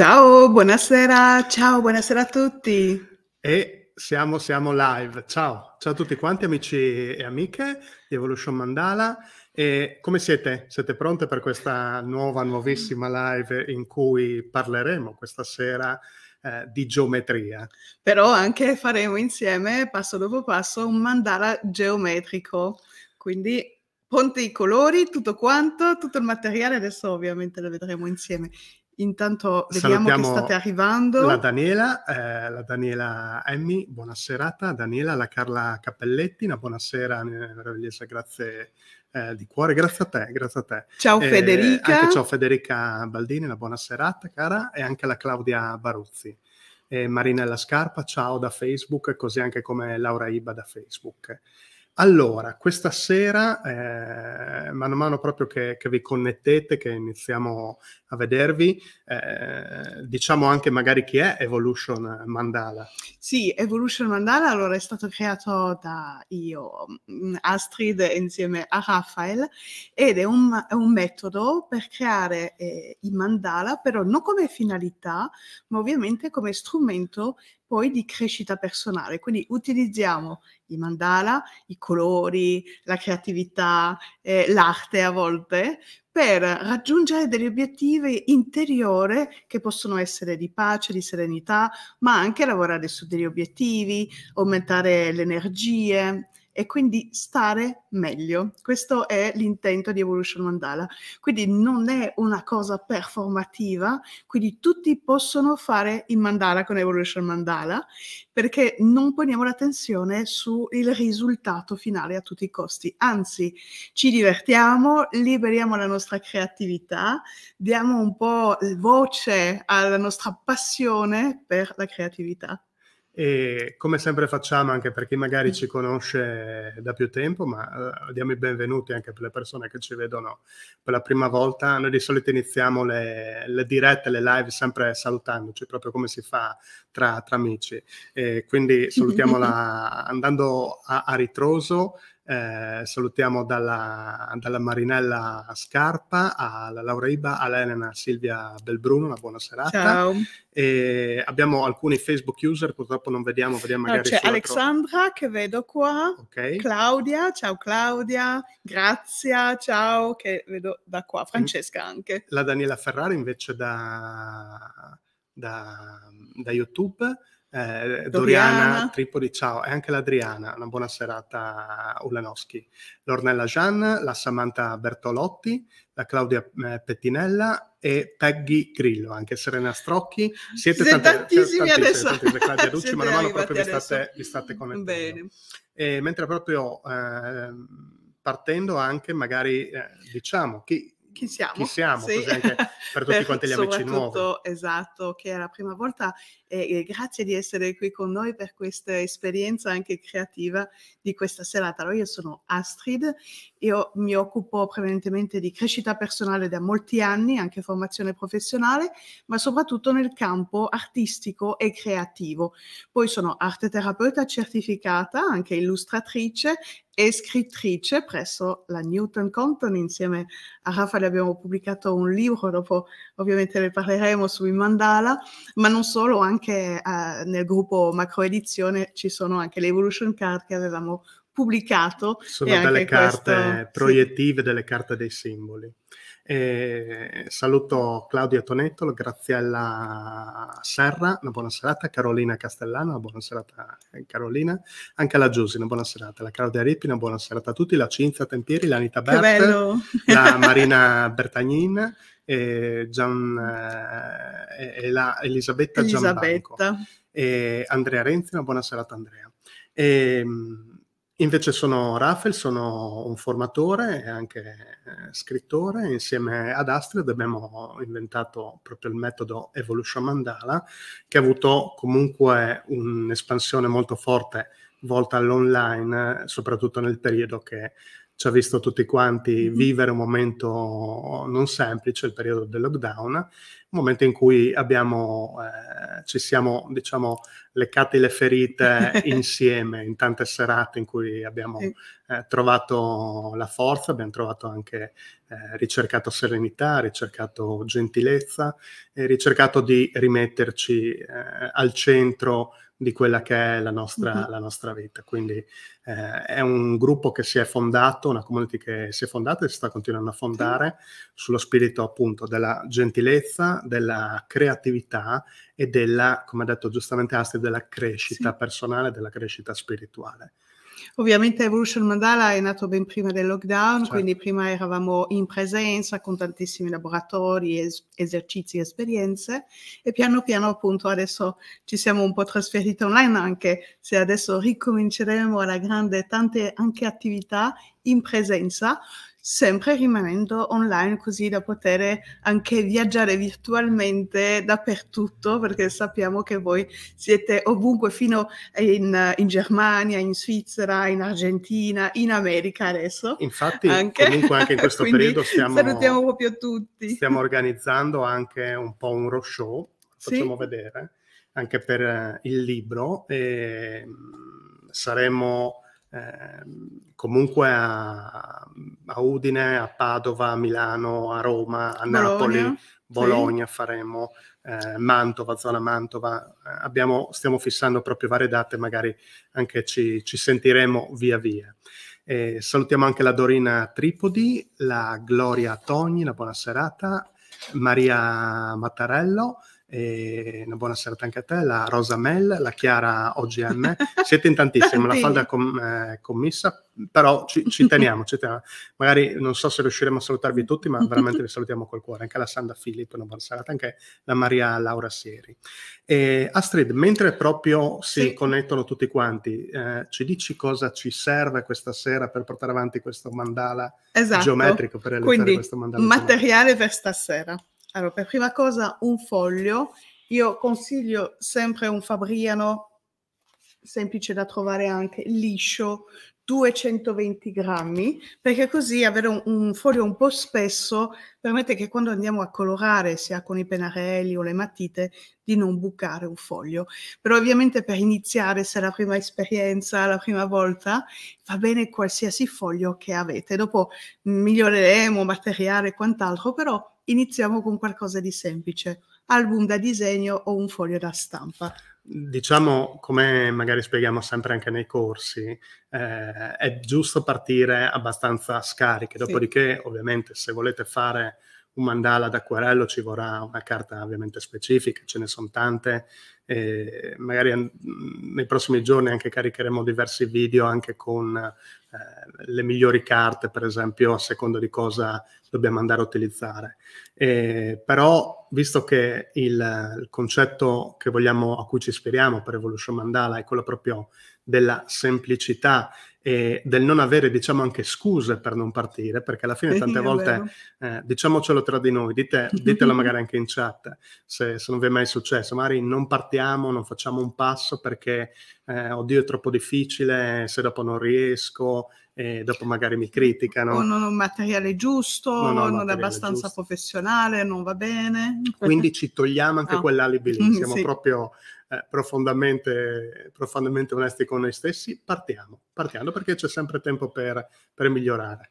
Ciao, buonasera, ciao, buonasera a tutti. E siamo, siamo live. Ciao, ciao a tutti quanti, amici e amiche di Evolution Mandala. E come siete? Siete pronte per questa nuova, nuovissima live in cui parleremo questa sera eh, di geometria? Però anche faremo insieme, passo dopo passo, un mandala geometrico. Quindi ponte i colori, tutto quanto, tutto il materiale, adesso ovviamente lo vedremo insieme. Intanto vediamo Salutiamo che state arrivando. La Daniela, eh, la Daniela Emmi, buonasera. Daniela, la Carla Cappelletti, una buonasera, eh, meravigliosa, grazie eh, di cuore, grazie a te, grazie a te. Ciao eh, Federica. Anche ciao Federica Baldini, una buona serata, cara, e anche la Claudia Baruzzi. Marinella Scarpa, ciao da Facebook, così anche come Laura Iba da Facebook. Allora, questa sera, eh, mano a mano proprio che, che, vi connettete, che iniziamo a vedervi, eh, diciamo anche magari chi è Evolution Mandala. Sì, Evolution Mandala allora è stato creato da io, mm, Astrid, insieme a Rafael, ed è un, è un metodo per creare eh, i mandala, però non come finalità, ma ovviamente come strumento poi di crescita personale. Quindi utilizziamo i mandala, i colori, la creatività, eh, l'arte a volte per raggiungere degli obiettivi interiori che possono essere di pace, di serenità, ma anche lavorare su degli obiettivi, aumentare le energie, e quindi stare meglio. Questo è l'intento di Evolution Mandala. Quindi non è una cosa performativa, quindi tutti possono fare il mandala con Evolution Mandala perché non poniamo l'attenzione sul risultato finale a tutti i costi, anzi ci divertiamo, liberiamo la nostra creatività, diamo un po' voce alla nostra passione per la creatività. E come sempre facciamo anche per chi magari ci conosce da più tempo, ma eh, diamo i benvenuti anche per le persone che ci vedono per la prima volta. Noi di solito iniziamo le, le dirette, le live sempre salutandoci, proprio come si fa tra, tra amici. E quindi salutiamola andando a, a ritroso eh, salutiamo dalla, dalla, Marinella Scarpa alla Laura Iba, alla Elena Silvia Belbruno, una buona serata. Ciao. E abbiamo alcuni Facebook user, purtroppo non vediamo, vediamo no, magari. c'è Alexandra che vedo qua, okay. Claudia, ciao Claudia, Grazia, ciao che vedo da qua, mm. Francesca anche. La Daniela Ferrari invece da, da, da YouTube eh, Doriana, Doriana Tripoli, ciao, e anche l'Adriana, una buona serata Ulanowski, l'Ornella Jeanne, la Samantha Bertolotti, la Claudia eh, Pettinella e Peggy Grillo, anche Serena Strocchi. Siete, siete tanti, tantissimi tantissime, adesso. Tantissime, Claudia Ducci, man mano proprio vi state, vi state, connettendo. mentre proprio eh, partendo anche magari, eh, diciamo, chi chi siamo, chi siamo sì. per tutti per quanti gli amici nuovi. Esatto, che è la prima volta e, e grazie di essere qui con noi per questa esperienza anche creativa di questa serata. Allora, io sono Astrid, io mi occupo prevalentemente di crescita personale da molti anni, anche formazione professionale, ma soprattutto nel campo artistico e creativo. Poi sono arte terapeuta certificata, anche illustratrice e scrittrice presso la Newton Compton. Insieme a Raffaele abbiamo pubblicato un libro, dopo ovviamente ne parleremo sui mandala, ma non solo, anche eh, nel gruppo macro edizione ci sono anche le evolution card che avevamo pubblicato. Sono delle carte questo... proiettive, sì. delle carte dei simboli. E saluto Claudia Tonetto, Graziella Serra, una buona serata, Carolina Castellano, una buona serata eh, Carolina, anche la Giusy, una buona serata, la Claudia Rippi, una buona serata a tutti, la Cinzia Tempieri, l'Anita Bert, la Marina Bertagnin, e, Gian, eh, e, la Elisabetta, Elisabetta. Gianbanco, e Andrea Renzi, una buona serata Andrea. E, ehm, Invece sono Rafael, sono un formatore e anche eh, scrittore. Insieme ad Astrid abbiamo inventato proprio il metodo Evolution Mandala, che ha avuto comunque un'espansione molto forte volta all'online, soprattutto nel periodo che ci ha visto tutti quanti mm-hmm. vivere un momento non semplice, il periodo del lockdown, un momento in cui abbiamo, eh, ci siamo, diciamo, leccati le ferite insieme in tante serate in cui abbiamo eh, trovato la forza, abbiamo trovato anche, eh, ricercato serenità, ricercato gentilezza, e ricercato di rimetterci eh, al centro di quella che è la nostra, mm-hmm. la nostra vita. Quindi eh, è un gruppo che si è fondato, una community che si è fondata e si sta continuando a fondare sullo spirito appunto della gentilezza, della creatività e della, come ha detto giustamente Astrid, della crescita sì. personale, della crescita spirituale. Ovviamente Evolution Mandala è nato ben prima del lockdown, certo. quindi prima eravamo in presenza con tantissimi laboratori, es- esercizi, esperienze e piano piano appunto adesso ci siamo un po' trasferiti online anche se adesso ricominceremo alla grande tante anche attività in presenza sempre rimanendo online così da poter anche viaggiare virtualmente dappertutto perché sappiamo che voi siete ovunque fino in, in Germania, in Svizzera, in Argentina, in America adesso. Infatti anche. comunque anche in questo periodo stiamo, salutiamo proprio tutti. stiamo organizzando anche un po' un show, facciamo sì? vedere, anche per eh, il libro e ehm, saremo Ehm, comunque a, a, Udine, a Padova, a Milano, a Roma, a Napoli, Bologna sì. faremo, eh, Mantova, zona Mantova, eh, Abbiamo, stiamo fissando proprio varie date, magari anche ci, ci sentiremo via via. Eh, salutiamo anche la Dorina Tripodi, la Gloria Togni, la buona serata, Maria Mattarello, e una buona serata anche a te, la Rosa Mel, la Chiara OGM, siete in tantissimi, la falda com, commessa, però ci, ci teniamo, ci teniamo, magari non so se riusciremo a salutarvi tutti, ma veramente vi salutiamo col cuore, anche la Sanda Filippo, una buona serata, anche la Maria Laura Sieri. E Astrid, mentre proprio si sì. connettono tutti quanti, eh, ci dici cosa ci serve questa sera per portare avanti questo mandala esatto. geometrico, per realizzare Quindi, questo mandala? Materiale geometrico. per stasera. Allora, per prima cosa un foglio. Io consiglio sempre un fabriano semplice da trovare anche, liscio, 220 grammi, perché così avere un, un, foglio un po' spesso permette che quando andiamo a colorare, sia con i pennarelli o le matite, di non bucare un foglio. Però ovviamente per iniziare, se è la prima esperienza, la prima volta, va bene qualsiasi foglio che avete. Dopo miglioreremo materiale e quant'altro, però iniziamo con qualcosa di semplice, album da disegno o un foglio da stampa. Diciamo, come magari spieghiamo sempre anche nei corsi, eh, è giusto partire abbastanza scariche, dopodiché sì. ovviamente se volete fare un mandala d'acquarello ci vorrà una carta ovviamente specifica, ce ne sono tante, e magari nei prossimi giorni anche caricheremo diversi video anche con eh, le migliori carte, per esempio, a seconda di cosa dobbiamo andare a utilizzare. E, però, visto che il, il concetto vogliamo, a cui ci ispiriamo per Evolution Mandala è quello proprio della semplicità e del non avere, diciamo, anche scuse per non partire, perché alla fine tante volte, eh, diciamocelo tra di noi, dite, ditelo magari anche in chat, se, se, non vi è mai successo, magari non partiamo, non facciamo un passo perché, eh, oddio, è troppo difficile, se dopo non riesco, e dopo magari mi criticano. O non ho un materiale giusto, no, no, non è abbastanza giusto. professionale, non va bene. Quindi ci togliamo anche no. quell'alibi lì, siamo sì. proprio eh, profondamente, profondamente, onesti con noi stessi, partiamo, partiamo perché c'è sempre tempo per, per migliorare.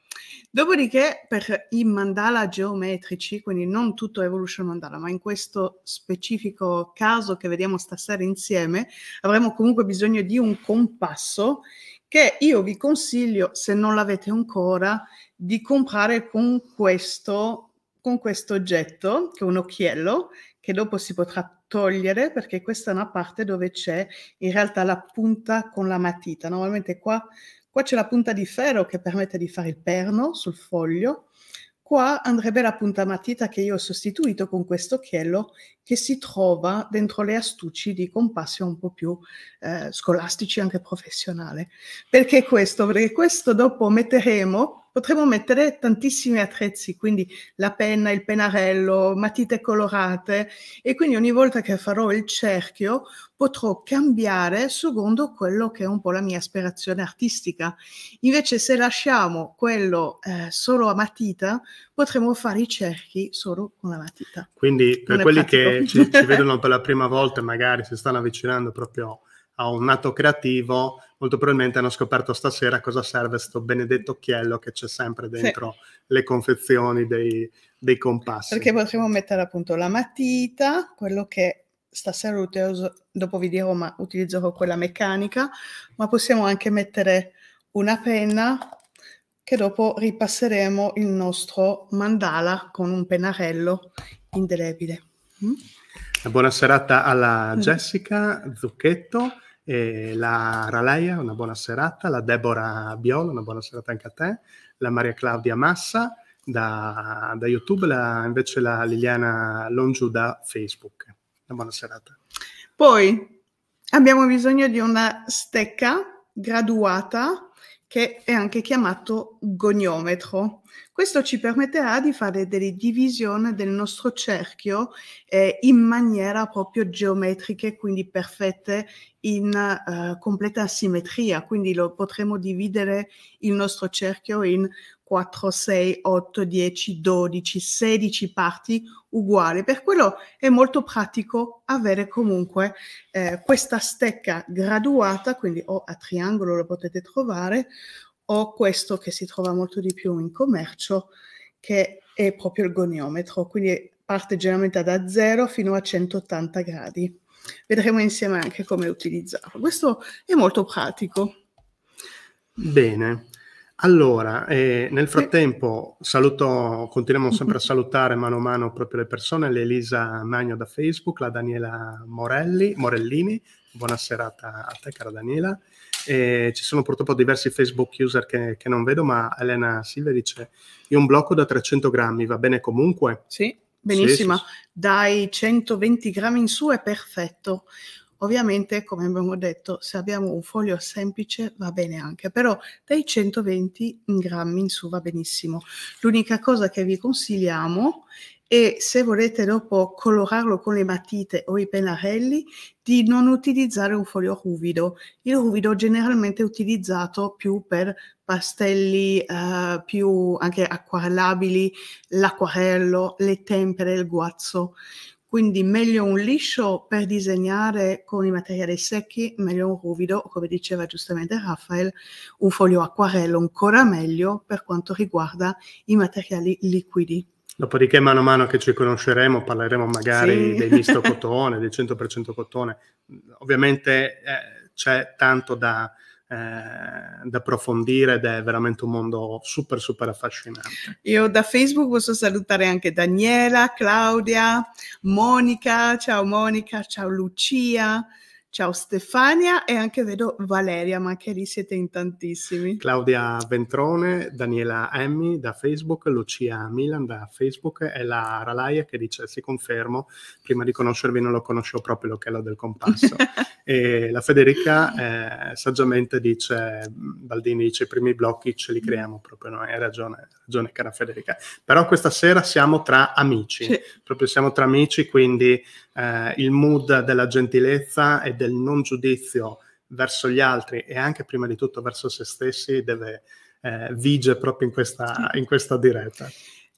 Dopodiché per i mandala geometrici, quindi non tutto Evolution Mandala, ma in questo specifico caso che vediamo stasera insieme, avremo comunque bisogno di un compasso che io vi consiglio, se non l'avete ancora, di comprare con questo, con questo oggetto, che è un occhiello, che dopo si potrà togliere perché questa è una parte dove c'è in realtà la punta con la matita. Normalmente qua, qua c'è la punta di ferro che permette di fare il perno sul foglio. Qua andrebbe la punta matita che io ho sostituito con questo occhiello che si trova dentro le astucci di compassi un po' più eh, scolastici, anche professionale. Perché questo? Perché questo dopo metteremo potremmo mettere tantissimi attrezzi, quindi la penna, il pennarello, matite colorate e quindi ogni volta che farò il cerchio potrò cambiare secondo quello che è un po' la mia aspirazione artistica. Invece se lasciamo quello eh, solo a matita, potremo fare i cerchi solo con la matita. Quindi per quelli pratico. che ci, ci vedono per la prima volta, magari si stanno avvicinando proprio a un nato creativo, molto probabilmente hanno scoperto stasera cosa serve questo benedetto occhiello che c'è sempre dentro sì. le confezioni dei, dei, compassi. Perché potremmo mettere appunto la matita, quello che stasera uso, dopo vi dirò, ma utilizzerò quella meccanica, ma possiamo anche mettere una penna che dopo ripasseremo il nostro mandala con un pennarello indelebile. Mm? Buona serata alla mm. Jessica Zucchetto e la Raleia, una buona serata, la Deborah Biolo, una buona serata anche a te, la Maria Claudia Massa da, da YouTube, la, invece la Liliana Longiu da Facebook. Una buona serata. Poi abbiamo bisogno di una stecca graduata che è anche chiamato goniometro. Questo ci permetterà di fare delle divisioni del nostro cerchio eh, in maniera proprio geometrica, quindi perfette in eh, completa simmetria, quindi lo potremo dividere il nostro cerchio in 4, 6, 8, 10, 12, 16 parti uguali. Per quello è molto pratico avere comunque eh, questa stecca graduata, quindi o a triangolo lo potete trovare, o questo che si trova molto di più in commercio, che è proprio il goniometro, quindi parte generalmente da 0 fino a 180 gradi. Vedremo insieme anche come utilizzarlo. Questo è molto pratico. Bene, allora, eh, nel frattempo saluto, continuiamo sempre a salutare mano a mano proprio le persone, l'Elisa Magno da Facebook, la Daniela Morelli, Morellini, buona serata a te cara Daniela. Eh, ci sono purtroppo diversi Facebook user che, che non vedo, ma Elena Silve dice, io un blocco da 300 grammi, va bene comunque? Sì, benissimo, sì, sì, sì. dai 120 grammi in su è perfetto. Ovviamente, come abbiamo detto, se abbiamo un foglio semplice va bene anche, però dai 120 grammi in su va benissimo. L'unica cosa che vi consigliamo è se volete dopo colorarlo con le matite o i pennarelli, di non utilizzare un foglio ruvido. Il ruvido generalmente è utilizzato più per pastelli eh, più anche acquarellabili, l'acquarello, le tempere, il guazzo. Quindi meglio un liscio per disegnare con i materiali secchi, meglio un ruvido, come diceva giustamente Raffaele, un foglio acquarello, ancora meglio per quanto riguarda i materiali liquidi. Dopodiché, mano a mano che ci conosceremo, parleremo magari sì. del misto cotone, del 100% cotone. Ovviamente eh, c'è tanto da, eh, da approfondire ed è veramente un mondo super super affascinante. Io da Facebook posso salutare anche Daniela, Claudia, Monica, ciao Monica, ciao Lucia. Ciao Stefania e anche vedo Valeria, ma anche lì siete in tantissimi. Claudia Ventrone, Daniela Emmi da Facebook, Lucia Milan da Facebook e la Ralaia che dice si confermo, prima di conoscervi non lo conoscevo proprio l'occhiello del compasso. e la Federica eh, saggiamente dice, Baldini dice i primi blocchi ce li creiamo proprio noi, hai ragione, ragione cara Federica. Però questa sera siamo tra amici, sì. proprio siamo tra amici, quindi eh, il mood della gentilezza e del non giudizio verso gli altri e anche prima di tutto verso se stessi deve, eh, vige proprio in questa, in questa diretta.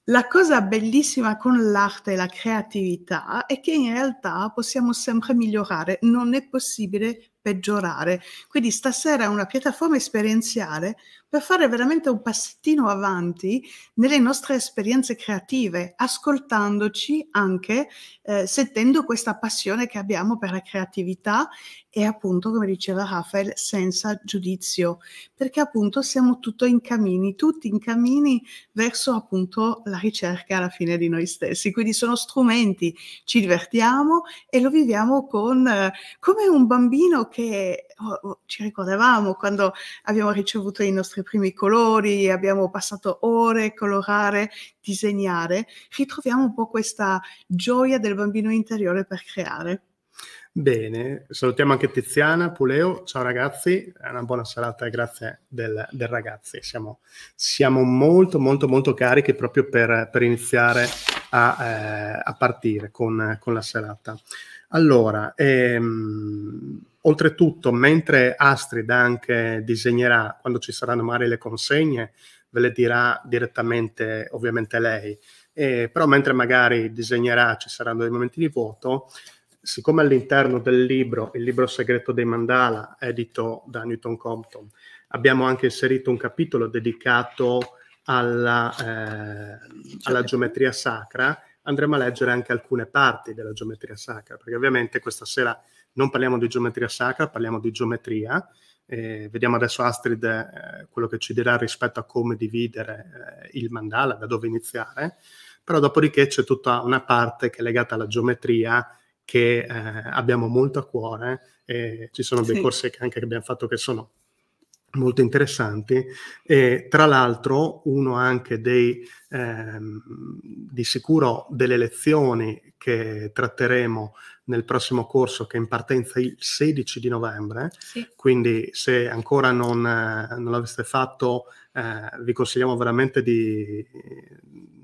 La cosa bellissima con l'arte e la creatività è che in realtà possiamo sempre migliorare, non è possibile peggiorare. Quindi stasera è una piattaforma esperienziale per fare veramente un passettino avanti nelle nostre esperienze creative, ascoltandoci anche, eh, sentendo questa passione che abbiamo per la creatività e appunto, come diceva Rafael, senza giudizio, perché appunto siamo tutto in cammini, tutti in cammini verso appunto la ricerca alla fine di noi stessi. Quindi sono strumenti, ci divertiamo e lo viviamo con, eh, come un bambino che oh, oh, ci ricordavamo quando abbiamo ricevuto i nostri primi colori, abbiamo passato ore a colorare, disegnare, ritroviamo un po' questa gioia del bambino interiore per creare. Bene, salutiamo anche Tiziana, Puleo, ciao ragazzi, una buona serata e grazie del, del ragazzi. Siamo, siamo, molto molto molto carichi proprio per, per iniziare a, eh, a partire con, con, la serata. Allora, ehm, Oltretutto, mentre Astrid anche disegnerà, quando ci saranno magari le consegne, ve le dirà direttamente ovviamente lei, eh, però mentre magari disegnerà ci saranno dei momenti di vuoto, siccome all'interno del libro, il libro segreto dei mandala, edito da Newton Compton, abbiamo anche inserito un capitolo dedicato alla, eh, alla geometria sacra, andremo a leggere anche alcune parti della geometria sacra, perché ovviamente questa sera non parliamo di geometria sacra, parliamo di geometria. Eh, vediamo adesso Astrid eh, quello che ci dirà rispetto a come dividere eh, il mandala, da dove iniziare, però dopodiché c'è tutta una parte che è legata alla geometria che eh, abbiamo molto a cuore e ci sono dei sì. corsi che anche abbiamo fatto che sono molto interessanti e tra l'altro uno anche dei ehm, di sicuro delle lezioni che tratteremo nel prossimo corso che è in partenza il 16 di novembre, sì. quindi se ancora non, non l'aveste fatto eh, vi consigliamo veramente di,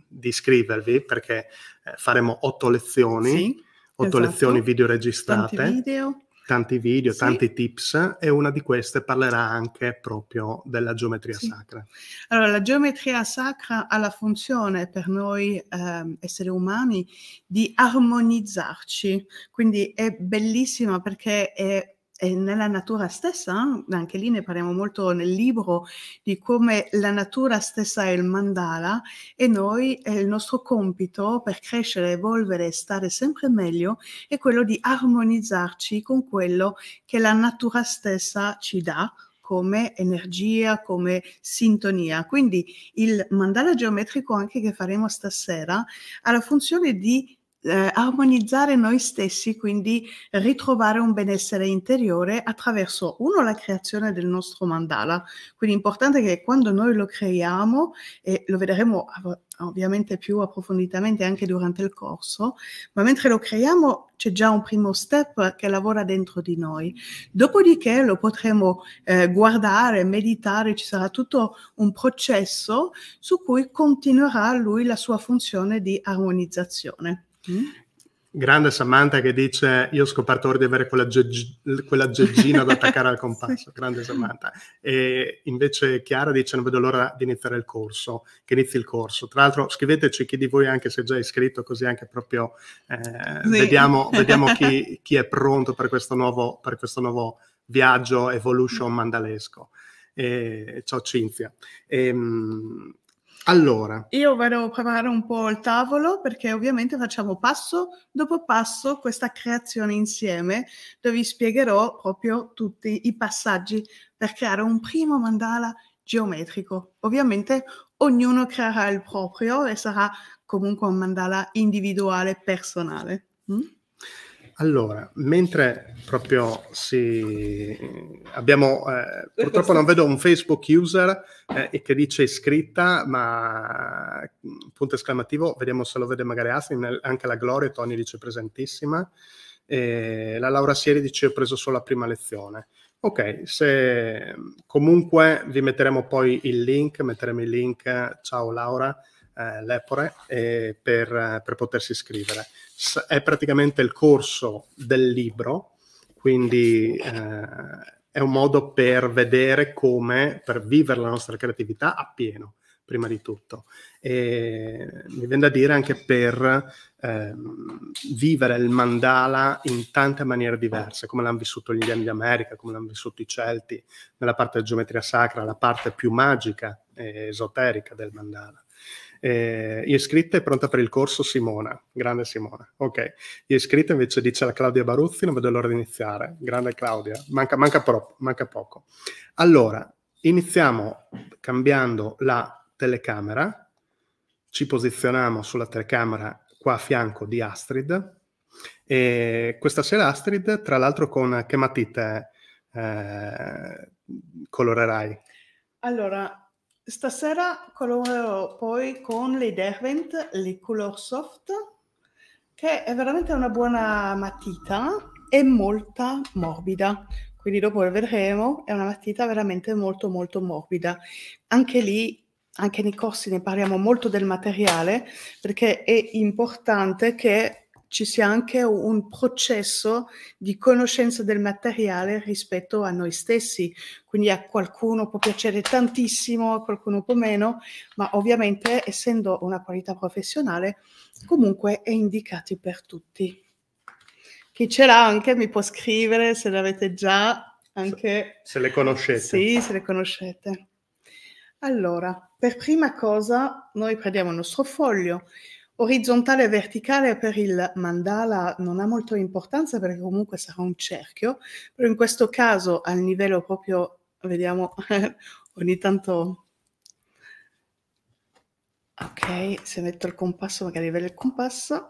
di iscrivervi perché eh, faremo otto lezioni, sì, otto esatto. lezioni video registrate. Tanti video tanti video, sì. tanti tips e una di queste parlerà anche proprio della geometria sì. sacra. Allora, la geometria sacra ha la funzione per noi eh, esseri umani di armonizzarci, quindi è bellissima perché è e nella natura stessa, anche lì ne parliamo molto nel libro, di come la natura stessa è il mandala e noi, il nostro compito per crescere, evolvere e stare sempre meglio è quello di armonizzarci con quello che la natura stessa ci dà come energia, come sintonia. Quindi il mandala geometrico anche che faremo stasera ha la funzione di eh, armonizzare noi stessi, quindi ritrovare un benessere interiore attraverso, uno, la creazione del nostro mandala. Quindi è importante che quando noi lo creiamo, e lo vedremo ovviamente più approfonditamente anche durante il corso, ma mentre lo creiamo c'è già un primo step che lavora dentro di noi. Dopodiché lo potremo eh, guardare, meditare, ci sarà tutto un processo su cui continuerà lui la sua funzione di armonizzazione. Mm. Grande Samantha che dice: Io ho scoperto ora di avere quella quella da attaccare al compasso. Grande Samantha. E invece Chiara dice: Non vedo l'ora di iniziare il corso. Che inizi il corso. Tra l'altro, scriveteci chi di voi, anche se è già iscritto, così anche proprio eh, sì. vediamo, vediamo chi, chi, è pronto per questo nuovo, per questo nuovo viaggio evolution mandalesco. E, ciao Cinzia. E, ehm, allora. Io vado a preparare un po' il tavolo perché ovviamente facciamo passo dopo passo questa creazione insieme dove vi spiegherò proprio tutti i passaggi per creare un primo mandala geometrico. Ovviamente ognuno creerà il proprio e sarà comunque un mandala individuale, personale. Mm? Allora, mentre proprio si... abbiamo, eh, purtroppo non vedo un Facebook user eh, che dice iscritta, ma mm, punto esclamativo, vediamo se lo vede magari Astin, anche la Gloria, Tony dice presentissima, eh, la Laura Sieri dice ho preso solo la prima lezione. Ok, se... comunque vi metteremo poi il link, metteremo il link, ciao Laura, eh, Lepore eh, per, per, potersi iscrivere. S- è praticamente il corso del libro, quindi eh, è un modo per vedere come, per vivere la nostra creatività appieno, prima di tutto. E mi viene da dire anche per eh, vivere il mandala in tante maniere diverse, come l'hanno vissuto gli indiani d'America, come l'hanno vissuto i Celti, nella parte della geometria sacra, la parte più magica e esoterica del mandala. Eh, iscritta e pronta per il corso Simona, grande Simona. Ok, iscritta invece dice la Claudia Baruzzi, non vedo l'ora di iniziare. Grande Claudia, manca, manca, pro, manca poco. Allora, iniziamo cambiando la telecamera, ci posizioniamo sulla telecamera qua a fianco di Astrid. E questa sera Astrid, tra l'altro con che matite eh, colorerai? Allora, Stasera colorerò poi con le Derwent le Color Soft, che è veramente una buona matita e molto morbida. Quindi dopo lo vedremo, è una matita veramente molto molto morbida. Anche lì, anche nei corsi ne parliamo molto del materiale, perché è importante che ci sia anche un processo di conoscenza del materiale rispetto a noi stessi, quindi a qualcuno può piacere tantissimo, a qualcuno un po' meno, ma ovviamente essendo una qualità professionale comunque è indicato per tutti. Chi ce l'ha anche mi può scrivere se l'avete già, anche se le conoscete. Sì, se le conoscete. Allora, per prima cosa noi prendiamo il nostro foglio, Orizzontale e verticale per il mandala non ha molto importanza perché comunque sarà un cerchio, però in questo caso al livello proprio, vediamo, ogni tanto... Ok, se metto il compasso magari livello il compasso.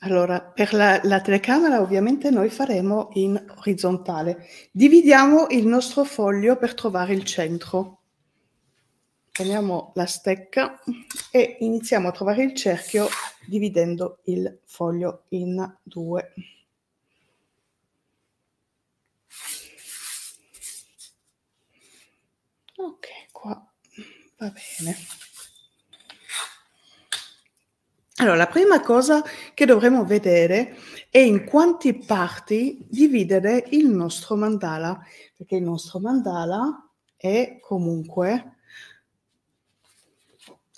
Allora, per la, la, telecamera ovviamente noi faremo in orizzontale. Dividiamo il nostro foglio per trovare il centro prendiamo la stecca e iniziamo a trovare il cerchio dividendo il foglio in due. Ok, qua va bene. Allora, la prima cosa che dovremo vedere è in quanti parti dividere il nostro mandala, perché il nostro mandala è comunque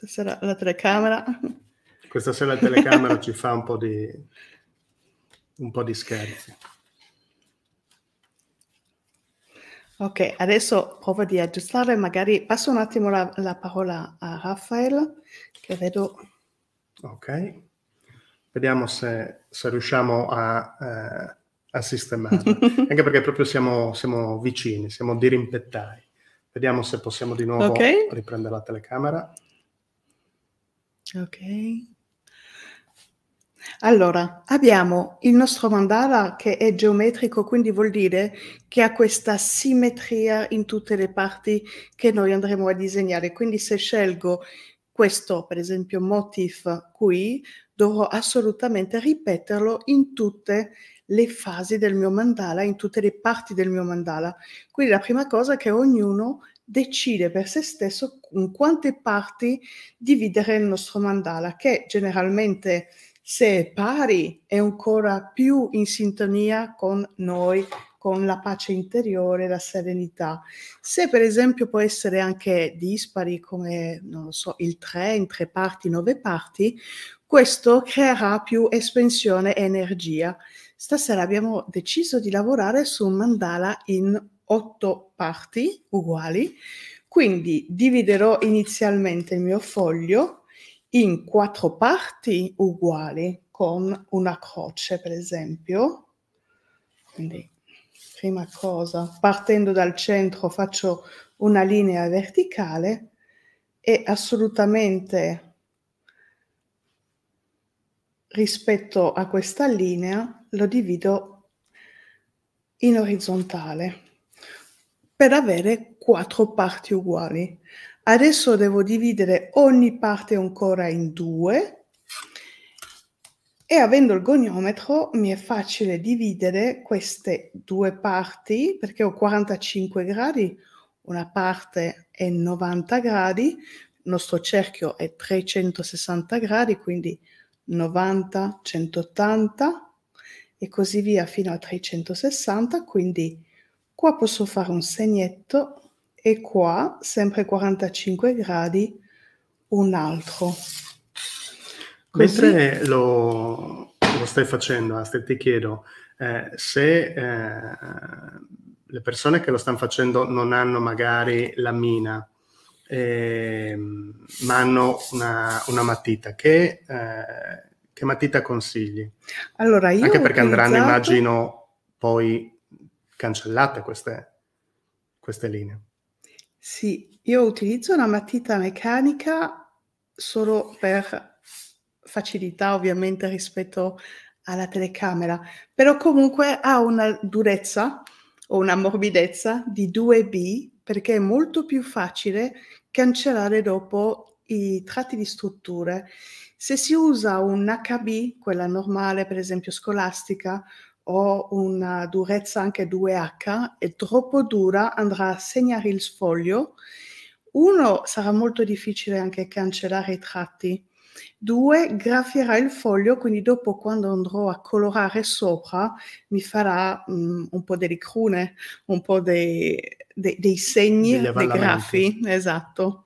Stasera la telecamera. Questa sera la telecamera ci fa un po' di, un po' di scherzi. Ok, adesso provo di aggiustare, magari passo un attimo la, la parola a Raffaele, che vedo... Ok, vediamo se, se riusciamo a, eh, a sistemare, anche perché proprio siamo, siamo vicini, siamo dirimpettai. Vediamo se possiamo di nuovo okay. riprendere la telecamera. Ok. Allora, abbiamo il nostro mandala che è geometrico, quindi vuol dire che ha questa simmetria in tutte le parti che noi andremo a disegnare. Quindi se scelgo questo, per esempio, motif qui, dovrò assolutamente ripeterlo in tutte le fasi del mio mandala, in tutte le parti del mio mandala. Quindi la prima cosa è che ognuno decide per se stesso in quante parti dividere il nostro mandala, che generalmente se è pari è ancora più in sintonia con noi, con la pace interiore, la serenità. Se per esempio può essere anche dispari come non lo so, il 3 in tre parti, nove parti, questo creerà più espansione e energia. Stasera abbiamo deciso di lavorare su un mandala in otto parti uguali, quindi dividerò inizialmente il mio foglio in quattro parti uguali con una croce, per esempio. Quindi, prima cosa, partendo dal centro faccio una linea verticale e assolutamente rispetto a questa linea lo divido in orizzontale per avere quattro parti uguali. Adesso devo dividere ogni parte ancora in due e avendo il goniometro mi è facile dividere queste due parti perché ho 45 gradi, una parte è 90 gradi, il nostro cerchio è 360 gradi, quindi 90, 180 e così via fino a 360, quindi Qua posso fare un segnetto e qua, sempre 45 gradi, un altro. Mentre lo, lo, stai facendo, Aste, ti chiedo eh, se eh, le persone che lo stanno facendo non hanno magari la mina, eh, ma hanno una, una matita, che, eh, che matita consigli? Allora, io Anche perché utilizzato... andranno, immagino, poi cancellate queste, queste linee. Sì, io utilizzo una matita meccanica solo per facilità ovviamente rispetto alla telecamera, però comunque ha una durezza o una morbidezza di 2B perché è molto più facile cancellare dopo i tratti di strutture. Se si usa un HB, quella normale per esempio scolastica, ho una durezza anche 2H, è troppo dura, andrà a segnare il sfoglio. Uno, sarà molto difficile anche cancellare i tratti. Due, graffierà il foglio, quindi dopo quando andrò a colorare sopra mi farà um, un po' delle crune, un po' dei, dei, dei segni, dei graffi. Esatto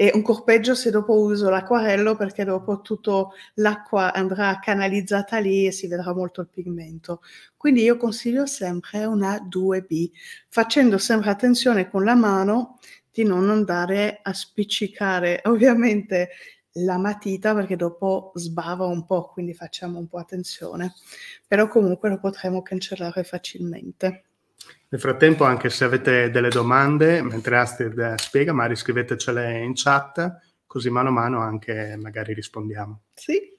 e un corpeggio se dopo uso l'acquarello perché dopo tutto l'acqua andrà canalizzata lì e si vedrà molto il pigmento. Quindi io consiglio sempre una 2B, facendo sempre attenzione con la mano di non andare a spiccicare ovviamente la matita perché dopo sbava un po', quindi facciamo un po' attenzione, però comunque lo potremo cancellare facilmente. Nel frattempo, anche se avete delle domande, mentre Astrid eh, spiega, magari scrivetecele in chat, così mano a mano anche magari rispondiamo. Sì.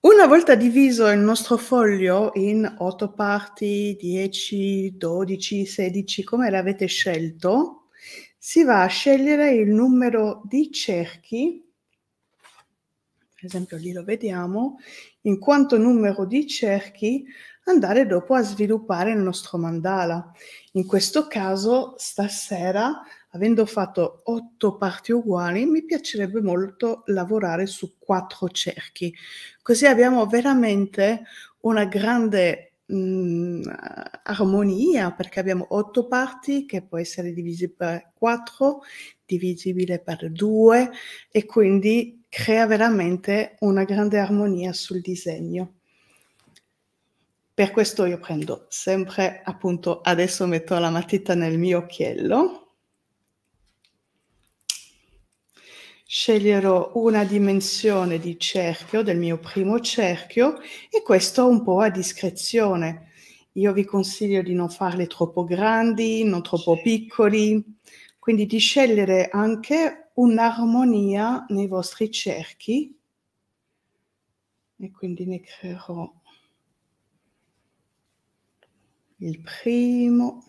Una volta diviso il nostro foglio in 8 parti, 10, 12, 16, come l'avete scelto, si va a scegliere il numero di cerchi, per esempio lì lo vediamo, in quanto numero di cerchi andare dopo a sviluppare il nostro mandala. In questo caso, stasera, avendo fatto otto parti uguali, mi piacerebbe molto lavorare su quattro cerchi. Così abbiamo veramente una grande mh, mm, armonia perché abbiamo otto parti che può essere divisi per quattro, divisibile per due e quindi crea veramente una grande armonia sul disegno. Per questo io prendo sempre, appunto, adesso metto la matita nel mio occhiello. Sceglierò una dimensione di cerchio, del mio primo cerchio, e questo un po' a discrezione. Io vi consiglio di non farle troppo grandi, non troppo piccoli, quindi di scegliere anche un'armonia nei vostri cerchi. E quindi ne creerò il primo.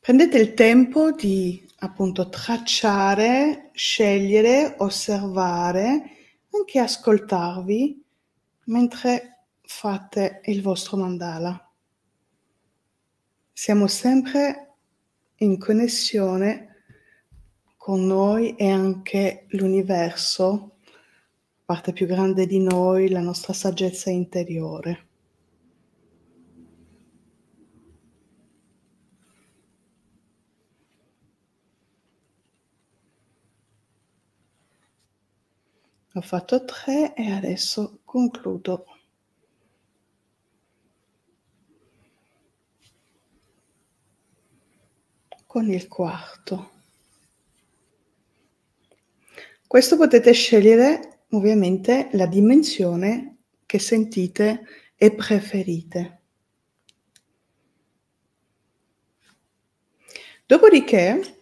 Prendete il tempo di appunto tracciare, scegliere, osservare, anche ascoltarvi mentre fate il vostro mandala. Siamo sempre in connessione con noi e anche l'universo, parte più grande di noi, la nostra saggezza interiore. ho fatto tre e adesso concludo. Con il quarto. Questo potete scegliere ovviamente la dimensione che sentite e preferite. Dopodiché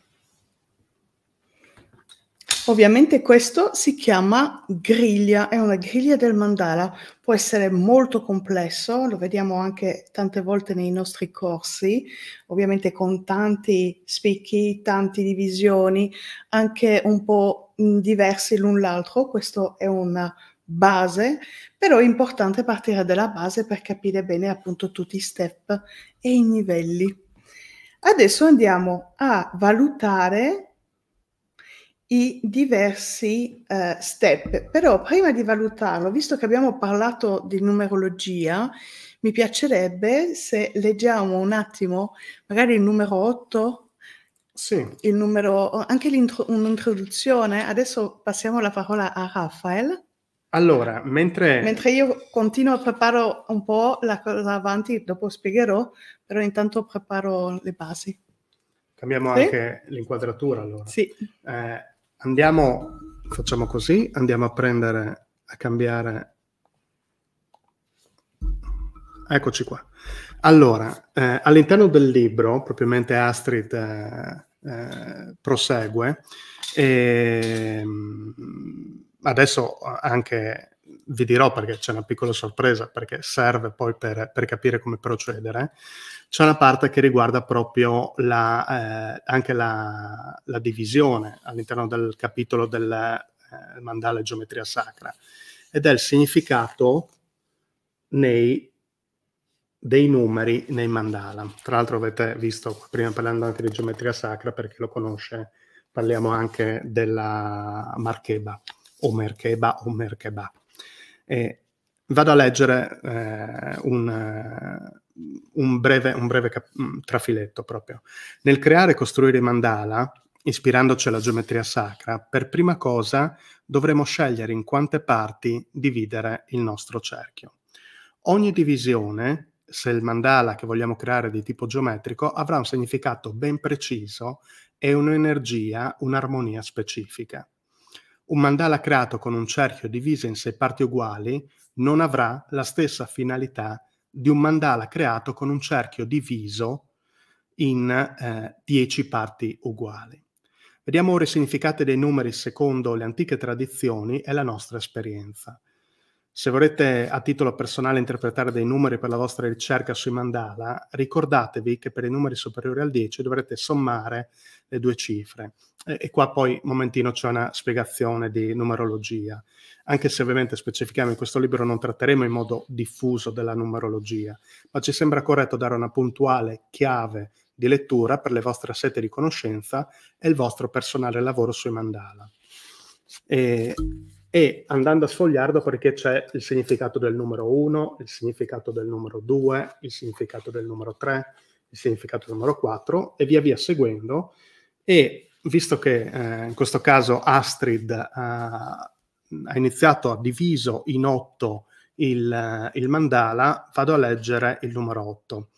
Ovviamente questo si chiama griglia, è una griglia del mandala, può essere molto complesso, lo vediamo anche tante volte nei nostri corsi, ovviamente con tanti spicchi, tante divisioni, anche un po' diversi l'un l'altro, questo è una base, però è importante partire dalla base per capire bene appunto tutti i step e i livelli. Adesso andiamo a valutare i diversi eh, step. Però prima di valutarlo, visto che abbiamo parlato di numerologia, mi piacerebbe se leggiamo un attimo magari il numero 8, sì. il numero, anche un'introduzione. Adesso passiamo la parola a Raffaele. Allora, mentre... mentre... io continuo a preparare un po' la cosa avanti, dopo spiegherò, però intanto preparo le basi. Cambiamo sì? anche l'inquadratura allora. Sì. Eh, andiamo, facciamo così, andiamo a prendere, a cambiare. Eccoci qua. Allora, eh, all'interno del libro, propriamente Astrid eh, eh, prosegue, e, ehm, adesso anche vi dirò perché c'è una piccola sorpresa, perché serve poi per, per capire come procedere, c'è una parte che riguarda proprio la, eh, anche la, la, divisione all'interno del capitolo del eh, mandala geometria sacra ed è il significato nei, dei numeri nei mandala. Tra l'altro avete visto prima parlando anche di geometria sacra, per chi lo conosce parliamo anche della Marcheba o Merkeba o Merkeba e vado a leggere eh, un, un, breve, un breve cap- mm, trafiletto proprio. Nel creare e costruire i mandala, ispirandoci alla geometria sacra, per prima cosa dovremo scegliere in quante parti dividere il nostro cerchio. Ogni divisione, se il mandala che vogliamo creare è di tipo geometrico, avrà un significato ben preciso e un'energia, un'armonia specifica. Un mandala creato con un cerchio diviso in sei parti uguali non avrà la stessa finalità di un mandala creato con un cerchio diviso in eh, dieci parti uguali. Vediamo ora i significati dei numeri secondo le antiche tradizioni e la nostra esperienza. Se volete a titolo personale interpretare dei numeri per la vostra ricerca sui mandala, ricordatevi che per i numeri superiori al 10 dovrete sommare le due cifre. E, e qua poi, momentino, c'è una spiegazione di numerologia, anche se ovviamente specifichiamo in questo libro non tratteremo in modo diffuso della numerologia, ma ci sembra corretto dare una puntuale chiave di lettura per le vostre sete di conoscenza e il vostro personale lavoro sui mandala. E e andando a sfogliarlo perché c'è il significato del numero 1, il significato del numero 2, il significato del numero 3, il significato del numero 4 e via via seguendo e visto che eh, in questo caso Astrid eh, ha iniziato, ha diviso in 8 il, eh, il, mandala, vado a leggere il numero 8.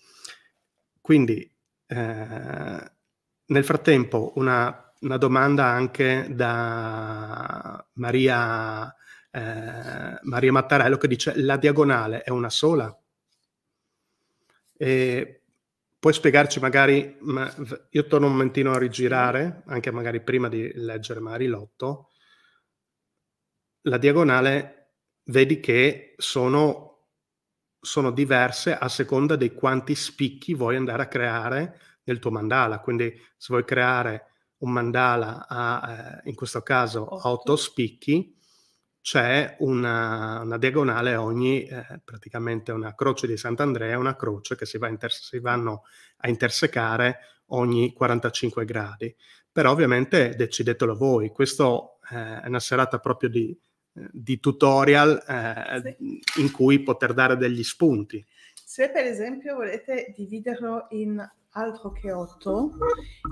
Quindi eh, nel frattempo una una domanda anche da Maria, eh, Maria Mattarello che dice la diagonale è una sola? E puoi spiegarci magari, ma io torno un momentino a rigirare, anche magari prima di leggere Marilotto, la diagonale vedi che sono, sono diverse a seconda di quanti spicchi vuoi andare a creare nel tuo mandala, quindi se vuoi creare un mandala a, eh, in questo caso, otto spicchi, c'è una, una diagonale ogni, eh, praticamente una croce di Sant'Andrea, una croce che si, va inter- si vanno a intersecare ogni 45 gradi. Però ovviamente decidetelo voi, questa eh, è una serata proprio di, eh, di tutorial eh, sì. in cui poter dare degli spunti. Se per esempio volete dividerlo in altro che 8,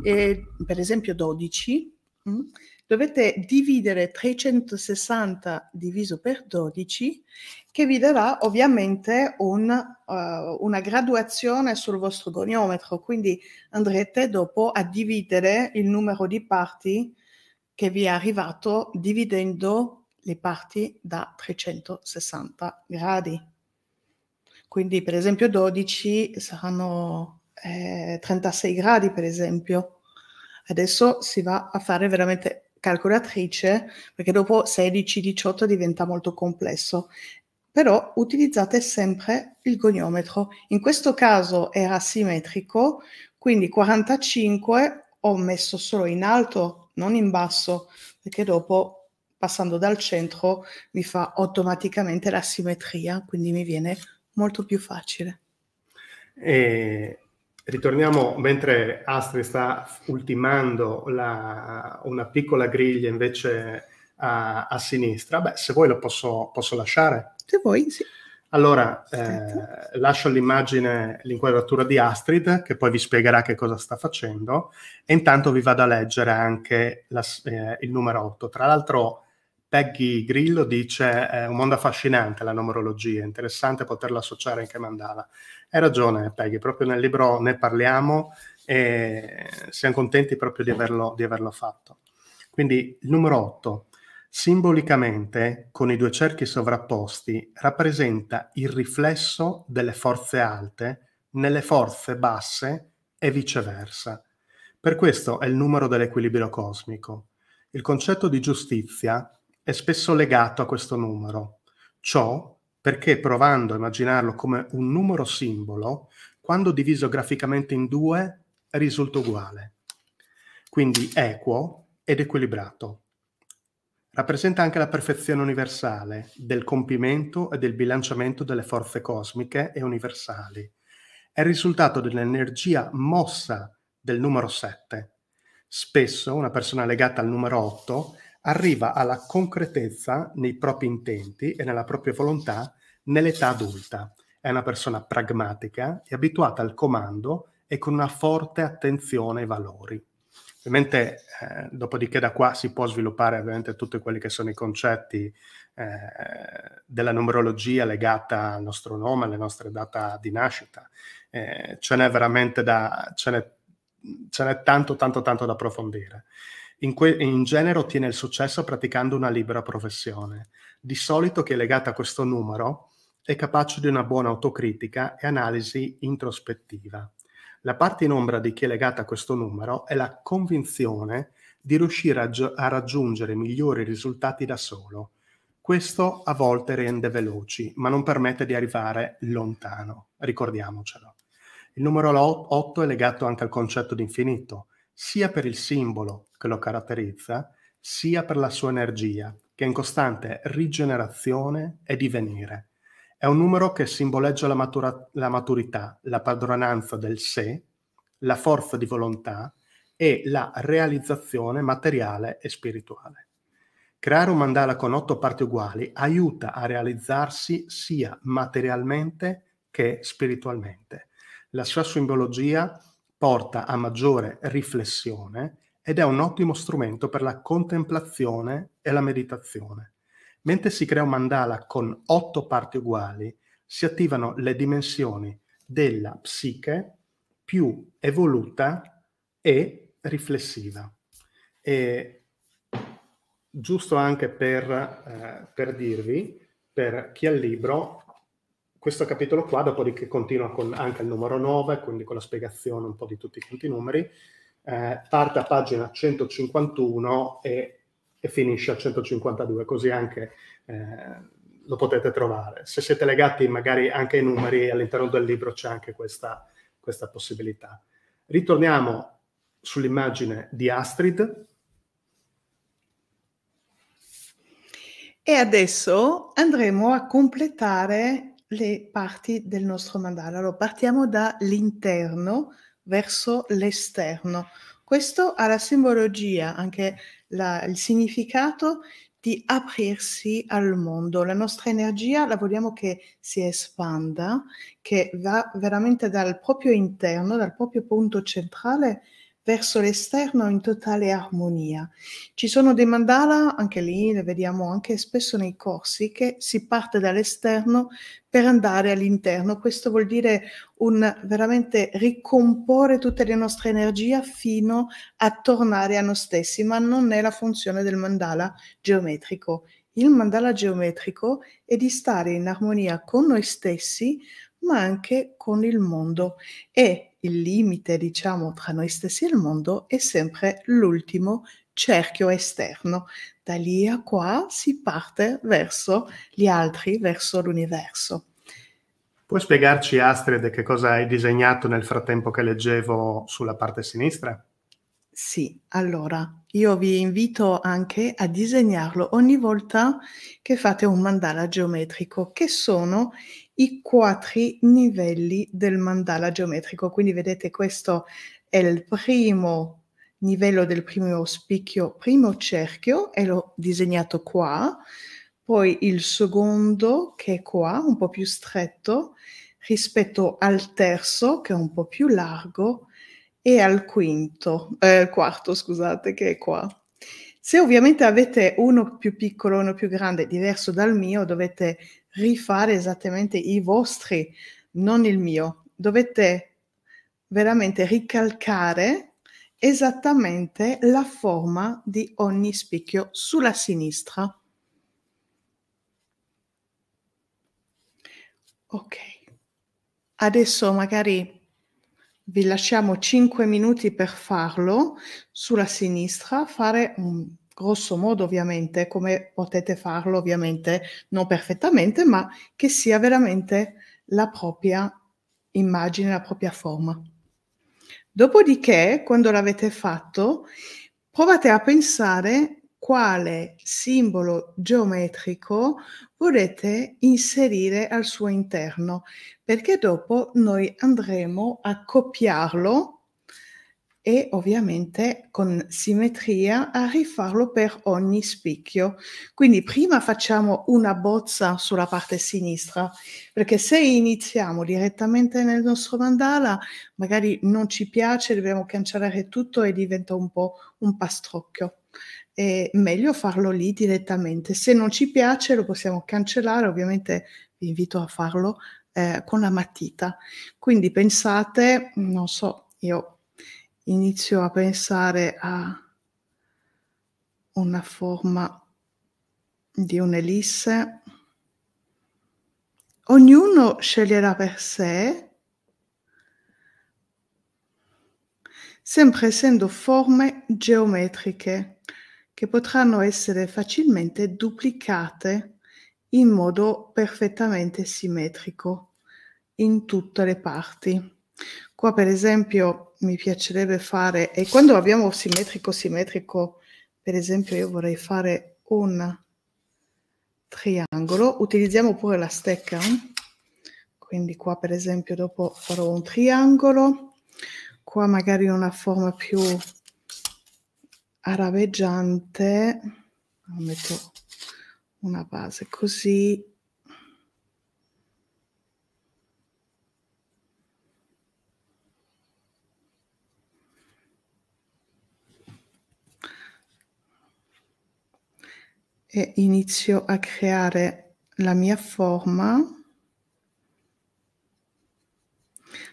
eh, per esempio 12, mh, mm, dovete dividere 360 diviso per 12 che vi darà ovviamente un, uh, una graduazione sul vostro goniometro, quindi andrete dopo a dividere il numero di parti che vi è arrivato dividendo le parti da 360 gradi. Quindi per esempio 12 saranno eh, 36 gradi, per esempio. Adesso si va a fare veramente calcolatrice, perché dopo 16-18 diventa molto complesso. Però utilizzate sempre il goniometro. In questo caso era simmetrico, quindi 45 ho messo solo in alto, non in basso, perché dopo passando dal centro mi fa automaticamente la simmetria, quindi mi viene molto più facile. E Ritorniamo mentre Astrid sta ultimando la, una piccola griglia invece a, a, sinistra. Beh, se vuoi lo posso, posso lasciare. Se vuoi, sì. Allora, eh, lascio l'immagine, l'inquadratura di Astrid, che poi vi spiegherà che cosa sta facendo, e intanto vi vado a leggere anche la, eh, il numero 8. Tra l'altro, Peggy Grillo dice è un mondo affascinante la numerologia, interessante poterla associare anche a Mandala. Hai ragione Peggy, proprio nel libro ne parliamo e siamo contenti proprio di averlo, di averlo fatto. Quindi il numero 8, simbolicamente con i due cerchi sovrapposti, rappresenta il riflesso delle forze alte nelle forze basse e viceversa. Per questo è il numero dell'equilibrio cosmico. Il concetto di giustizia è spesso legato a questo numero. Ciò perché provando a immaginarlo come un numero simbolo, quando diviso graficamente in due, risulta uguale. Quindi equo ed equilibrato. Rappresenta anche la perfezione universale del compimento e del bilanciamento delle forze cosmiche e universali. È il risultato dell'energia mossa del numero 7. Spesso una persona legata al numero 8 arriva alla concretezza nei propri intenti e nella propria volontà nell'età adulta. È una persona pragmatica e abituata al comando e con una forte attenzione ai valori. Ovviamente, eh, dopodiché da qua si può sviluppare ovviamente tutti quelli che sono i concetti eh, della numerologia legata al nostro nome, alle nostre date di nascita. Eh, ce n'è veramente da, ce n'è, ce n'è tanto, tanto, tanto da approfondire. In, que- in genere ottiene il successo praticando una libera professione, di solito chi è legato a questo numero è capace di una buona autocritica e analisi introspettiva. La parte in ombra di chi è legata a questo numero è la convinzione di riuscire a, gi- a raggiungere migliori risultati da solo. Questo a volte rende veloci, ma non permette di arrivare lontano, ricordiamocelo. Il numero 8 è legato anche al concetto di infinito, sia per il simbolo che lo caratterizza, sia per la sua energia, che è in costante rigenerazione e divenire. È un numero che simboleggia la, matura- la maturità, la padronanza del sé, la forza di volontà e la realizzazione materiale e spirituale. Creare un mandala con otto parti uguali aiuta a realizzarsi sia materialmente che spiritualmente. La sua simbologia porta a maggiore riflessione ed è un ottimo strumento per la contemplazione e la meditazione. Mentre si crea un mandala con otto parti uguali, si attivano le dimensioni della psiche più evoluta e riflessiva. E giusto anche per, eh, per dirvi, per chi ha il libro, questo capitolo qua, dopodiché continua con anche il numero 9, quindi con la spiegazione un po' di tutti quanti i numeri, eh, parte a pagina 151 e, e, finisce a 152, così anche eh, lo potete trovare. Se siete legati magari anche ai numeri, all'interno del libro c'è anche questa, questa possibilità. Ritorniamo sull'immagine di Astrid. E adesso andremo a completare le parti del nostro mandala. Allora, partiamo dall'interno verso l'esterno. Questo ha la simbologia, anche la, il significato di aprirsi al mondo. La nostra energia la vogliamo che si espanda, che va veramente dal proprio interno, dal proprio punto centrale verso l'esterno in totale armonia. Ci sono dei mandala, anche lì le vediamo anche spesso nei corsi, che si parte dall'esterno per andare all'interno. Questo vuol dire un, veramente ricomporre tutte le nostre energie fino a tornare a noi stessi, ma non è la funzione del mandala geometrico. Il mandala geometrico è di stare in armonia con noi stessi, ma anche con il mondo. E il limite, diciamo, tra noi stessi e il mondo è sempre l'ultimo cerchio esterno. Da lì a qua si parte verso gli altri, verso l'universo. Puoi spiegarci, Astrid, che cosa hai disegnato nel frattempo che leggevo sulla parte sinistra? Sì, allora io vi invito anche a disegnarlo ogni volta che fate un mandala geometrico, che sono i quattro livelli del mandala geometrico. Quindi vedete questo è il primo livello del primo spicchio, primo cerchio e l'ho disegnato qua, poi il secondo che è qua, un po' più stretto, rispetto al terzo che è un po' più largo e al quinto, eh, quarto scusate che è qua. Se ovviamente avete uno più piccolo, uno più grande, diverso dal mio, dovete rifare esattamente i vostri, non il mio. Dovete veramente ricalcare esattamente la forma di ogni spicchio sulla sinistra. Ok, adesso magari vi lasciamo 5 minuti per farlo sulla sinistra, fare un grosso modo ovviamente, come potete farlo ovviamente non perfettamente, ma che sia veramente la propria immagine, la propria forma. Dopodiché, quando l'avete fatto, provate a pensare quale simbolo geometrico volete inserire al suo interno, perché dopo noi andremo a copiarlo e ovviamente con simmetria a rifarlo per ogni spicchio. Quindi prima facciamo una bozza sulla parte sinistra, perché se iniziamo direttamente nel nostro mandala, magari non ci piace, dobbiamo cancellare tutto e diventa un po' un pastrocchio. È meglio farlo lì direttamente. Se non ci piace lo possiamo cancellare, ovviamente vi invito a farlo eh, con la matita. Quindi pensate, non so, io inizio a pensare a una forma di un'elisse. Ognuno sceglierà per sé, sempre essendo forme geometriche che potranno essere facilmente duplicate in modo perfettamente simmetrico in tutte le parti. Qua per esempio mi piacerebbe fare, e quando abbiamo simmetrico simmetrico, per esempio io vorrei fare un triangolo, utilizziamo pure la stecca, quindi qua per esempio dopo farò un triangolo, qua magari una forma più arabeggiante, metto una base così, e inizio a creare la mia forma.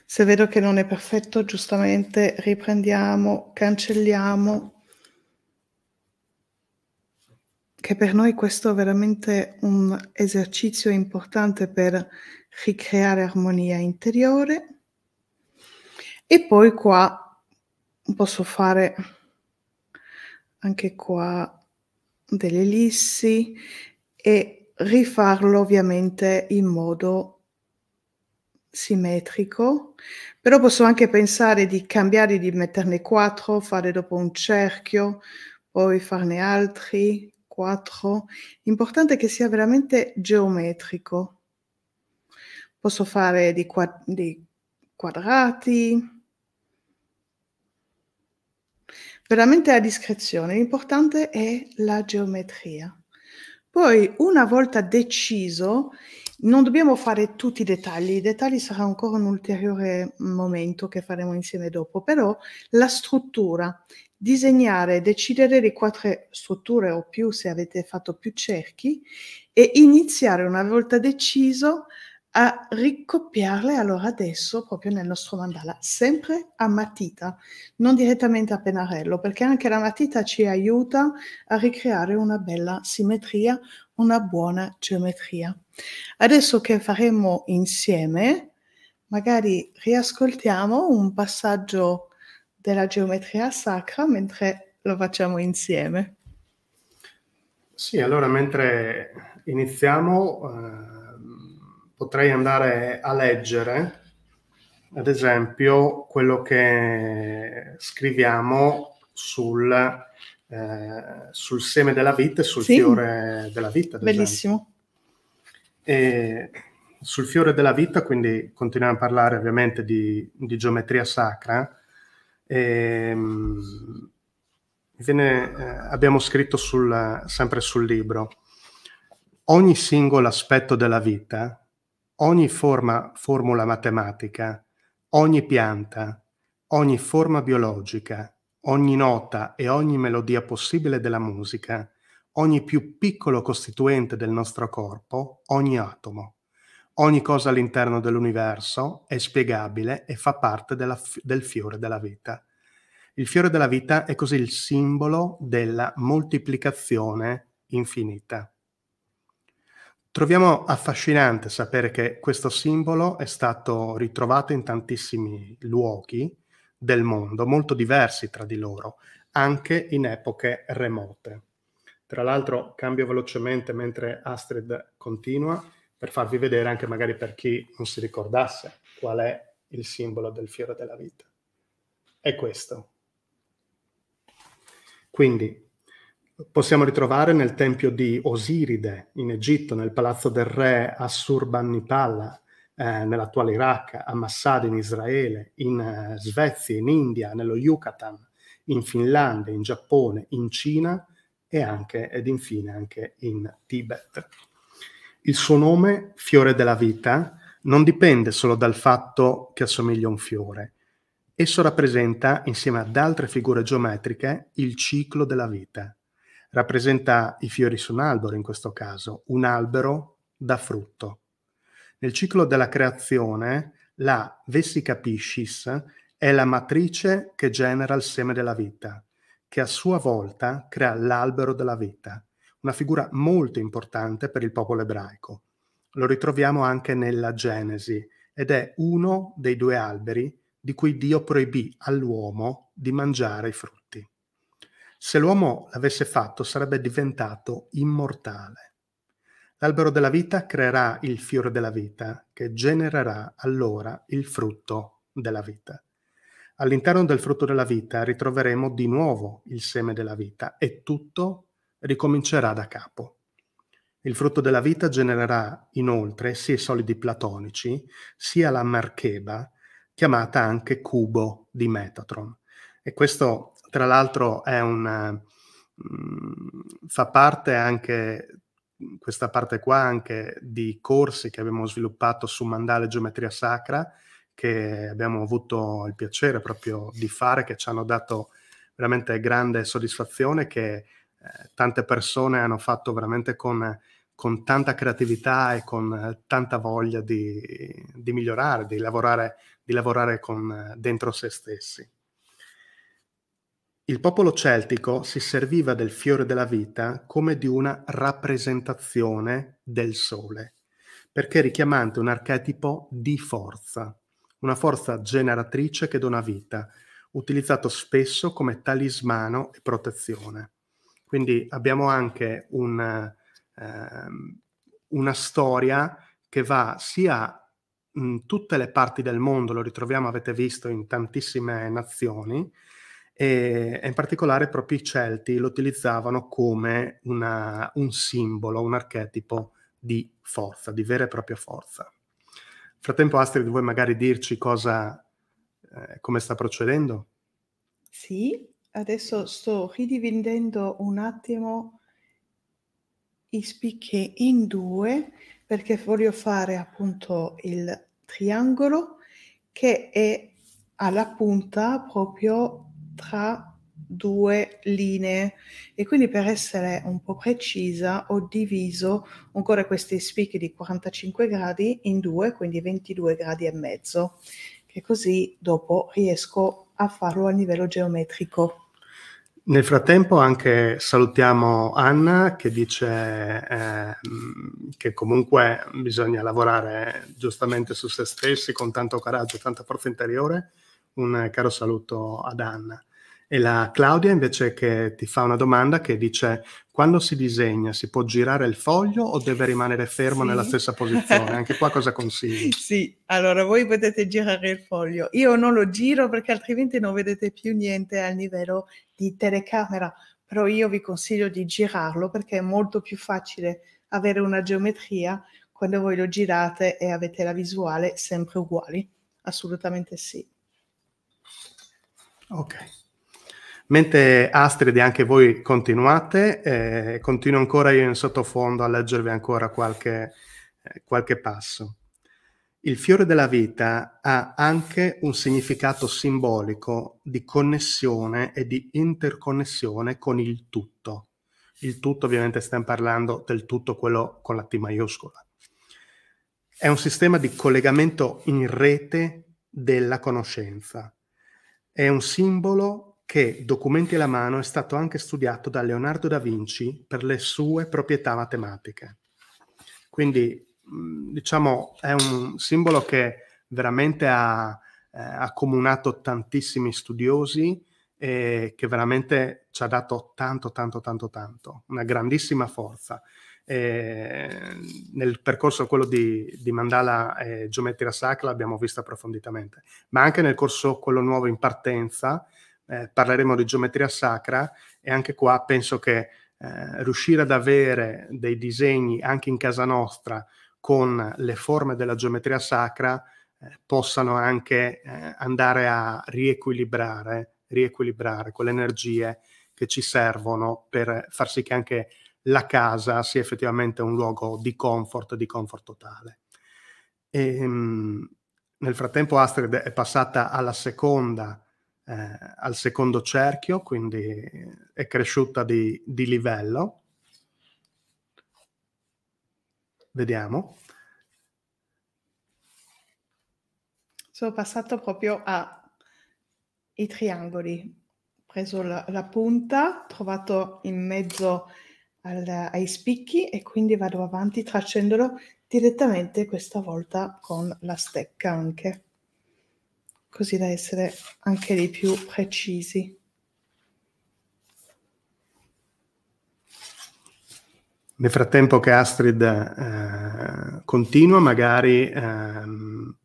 Se vedo che non è perfetto, giustamente riprendiamo, cancelliamo, che per noi questo è veramente un esercizio importante per ricreare armonia interiore. E poi qua posso fare anche qua delle ellissi e rifarlo ovviamente in modo simmetrico, però posso anche pensare di cambiare, di metterne quattro, fare dopo un cerchio, poi farne altri, quattro. L'importante è che sia veramente geometrico. Posso fare di quadrati, veramente a discrezione, l'importante è la geometria. Poi, una volta deciso, non dobbiamo fare tutti i dettagli, i dettagli saranno ancora un ulteriore momento che faremo insieme dopo, però la struttura, disegnare, decidere le quattro strutture o più se avete fatto più cerchi e iniziare una volta deciso a ricopiarle allora adesso proprio nel nostro mandala, sempre a matita, non direttamente a pennarello, perché anche la matita ci aiuta a ricreare una bella simmetria, una buona geometria. Adesso che faremo insieme, magari riascoltiamo un passaggio della geometria sacra mentre lo facciamo insieme. Sì, allora mentre iniziamo... Eh potrei andare a leggere, ad esempio, quello che scriviamo sul, eh, sul seme della vita e sul sì. fiore della vita. Bellissimo. sul fiore della vita, quindi continuiamo a parlare ovviamente di, di geometria sacra. E, ehm, viene, eh, abbiamo scritto sul, sempre sul libro. Ogni singolo aspetto della vita ogni forma, formula matematica, ogni pianta, ogni forma biologica, ogni nota e ogni melodia possibile della musica, ogni più piccolo costituente del nostro corpo, ogni atomo. Ogni cosa all'interno dell'universo è spiegabile e fa parte della, del fiore della vita. Il fiore della vita è così il simbolo della moltiplicazione infinita. Troviamo affascinante sapere che questo simbolo è stato ritrovato in tantissimi luoghi del mondo, molto diversi tra di loro, anche in epoche remote. Tra l'altro cambio velocemente mentre Astrid continua per farvi vedere anche magari per chi non si ricordasse qual è il simbolo del fiore della vita. È questo. Quindi possiamo ritrovare nel tempio di Osiride in Egitto, nel palazzo del re Assurbanipal, eh, nell'attuale Iraq, a Massad in Israele, in eh, Svezia, in India, nello Yucatan, in Finlandia, in Giappone, in Cina e anche, ed infine anche in Tibet. Il suo nome, fiore della vita, non dipende solo dal fatto che assomiglia a un fiore. Esso rappresenta, insieme ad altre figure geometriche, il ciclo della vita, rappresenta i fiori su un albero in questo caso, un albero da frutto. Nel ciclo della creazione la vesica piscis è la matrice che genera il seme della vita, che a sua volta crea l'albero della vita, una figura molto importante per il popolo ebraico. Lo ritroviamo anche nella Genesi ed è uno dei due alberi di cui Dio proibì all'uomo di mangiare i frutti. Se l'uomo l'avesse fatto sarebbe diventato immortale. L'albero della vita creerà il fiore della vita, che genererà allora il frutto della vita. All'interno del frutto della vita ritroveremo di nuovo il seme della vita e tutto ricomincerà da capo. Il frutto della vita genererà inoltre sia i solidi platonici, sia la marcheba, chiamata anche cubo di Metatron. E questo tra l'altro è un, mm, fa parte anche questa parte qua anche di corsi che abbiamo sviluppato su Mandala Geometria Sacra che abbiamo avuto il piacere proprio di fare che ci hanno dato veramente grande soddisfazione che eh, tante persone hanno fatto veramente con, con tanta creatività e con eh, tanta voglia di, di migliorare, di lavorare, di lavorare con, eh, dentro se stessi. Il popolo celtico si serviva del fiore della vita come di una rappresentazione del sole, perché richiamante un archetipo di forza, una forza generatrice che dona vita, utilizzato spesso come talismano e protezione. Quindi abbiamo anche un, eh, una storia che va sia in tutte le parti del mondo, lo ritroviamo, avete visto, in tantissime nazioni, e, in particolare proprio i Celti lo utilizzavano come una, un simbolo, un archetipo di forza, di vera e propria forza. Nel frattempo Astrid vuoi magari dirci cosa, eh, come sta procedendo? Sì, adesso sto ridividendo un attimo i spicchi in due perché voglio fare appunto il triangolo che è alla punta proprio tra due linee e quindi per essere un po' precisa ho diviso ancora questi spicchi di 45 gradi in due quindi 22 gradi e mezzo che così dopo riesco a farlo a livello geometrico nel frattempo anche salutiamo Anna che dice eh, che comunque bisogna lavorare giustamente su se stessi con tanto coraggio, e tanta forza interiore un caro saluto ad Anna. E la Claudia invece che ti fa una domanda che dice quando si disegna si può girare il foglio o deve rimanere fermo sì. nella stessa posizione? Anche qua cosa consigli? Sì, allora voi potete girare il foglio. Io non lo giro perché altrimenti non vedete più niente a livello di telecamera, però io vi consiglio di girarlo perché è molto più facile avere una geometria quando voi lo girate e avete la visuale sempre uguale. Assolutamente sì. Ok. Mentre Astrid e anche voi continuate, eh, continuo ancora io in sottofondo a leggervi ancora qualche, eh, qualche passo. Il fiore della vita ha anche un significato simbolico di connessione e di interconnessione con il tutto. Il tutto ovviamente stiamo parlando del tutto quello con la T maiuscola. È un sistema di collegamento in rete della conoscenza è un simbolo che, documenti alla mano, è stato anche studiato da Leonardo da Vinci per le sue proprietà matematiche. Quindi, diciamo, è un simbolo che veramente ha eh, accomunato tantissimi studiosi e che veramente ci ha dato tanto, tanto, tanto, tanto, una grandissima forza. Ehm, nel percorso quello di, di Mandala e Geometria Sacra l'abbiamo vista approfonditamente, ma anche nel corso quello nuovo in partenza eh, parleremo di geometria sacra e anche qua penso che eh, riuscire ad avere dei disegni anche in casa nostra con le forme della geometria sacra eh, possano anche eh, andare a riequilibrare, riequilibrare quelle energie che ci servono per far sì che anche la casa sia effettivamente un luogo di comfort, di comfort totale. E, ehm, nel frattempo Astrid è passata alla seconda, eh, al secondo cerchio, quindi è cresciuta di, di livello. Vediamo. Sono passato proprio ai triangoli. Ho preso la, la punta, trovato in mezzo al, ai spicchi e quindi vado avanti tracendolo direttamente questa volta con la stecca anche, così da essere anche di più precisi. Nel frattempo che Astrid eh, continua, magari ehm,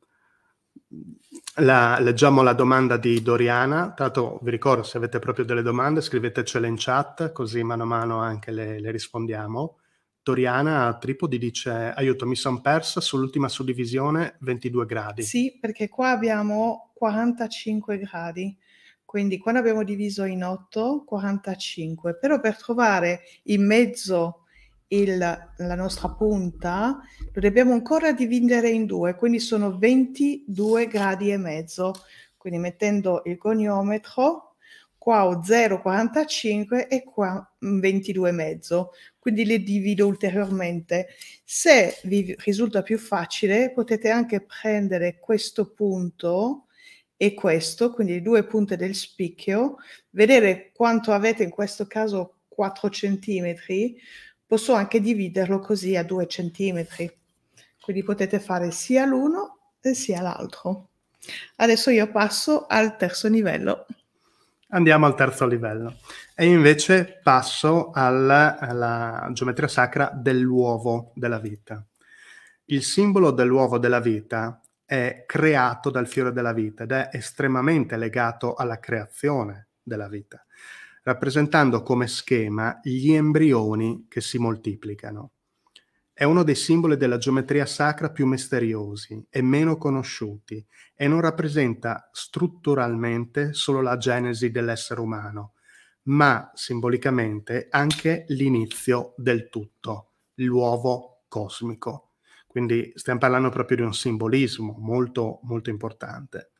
la, leggiamo la domanda di Doriana, Tra l'altro, vi ricordo se avete proprio delle domande scrivetecele in chat così mano a mano anche le, le rispondiamo. Doriana a Tripodi dice aiuto mi sono persa sull'ultima suddivisione 22 gradi. Sì perché qua abbiamo 45 gradi, quindi quando abbiamo diviso in 8 45, però per trovare in mezzo il, la nostra punta, lo dobbiamo ancora dividere in due, quindi sono 22 gradi e mezzo. Quindi mettendo il goniometro, qua ho 0,45 e qua 22 e mezzo. Quindi le divido ulteriormente. Se vi risulta più facile, potete anche prendere questo punto e questo, quindi le due punte del spicchio, vedere quanto avete, in questo caso 4 centimetri, Posso anche dividerlo così a due centimetri, quindi potete fare sia l'uno sia l'altro. Adesso io passo al terzo livello. Andiamo al terzo livello e invece passo alla, alla geometria sacra dell'uovo della vita. Il simbolo dell'uovo della vita è creato dal fiore della vita ed è estremamente legato alla creazione della vita rappresentando come schema gli embrioni che si moltiplicano. È uno dei simboli della geometria sacra più misteriosi e meno conosciuti e non rappresenta strutturalmente solo la genesi dell'essere umano, ma simbolicamente anche l'inizio del tutto, l'uovo cosmico. Quindi stiamo parlando proprio di un simbolismo molto, molto importante.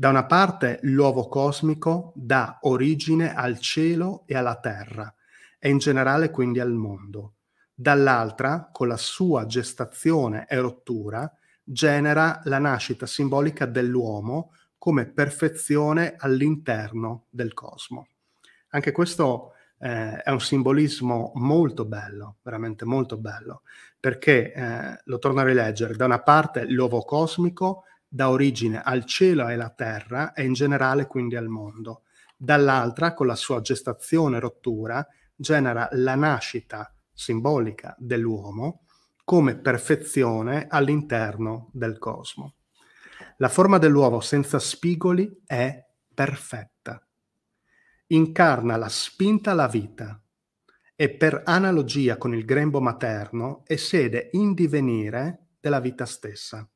Da una parte l'uovo cosmico dà origine al cielo e alla terra e in generale quindi al mondo. Dall'altra, con la sua gestazione e rottura, genera la nascita simbolica dell'uomo come perfezione all'interno del cosmo. Anche questo eh, è un simbolismo molto bello, veramente molto bello, perché eh, lo torno a rileggere, da una parte l'uovo cosmico dà origine al cielo e alla terra e in generale quindi al mondo. Dall'altra, con la sua gestazione e rottura, genera la nascita simbolica dell'uomo come perfezione all'interno del cosmo. La forma dell'uovo senza spigoli è perfetta. Incarna la spinta alla vita e per analogia con il grembo materno è sede in divenire della vita stessa.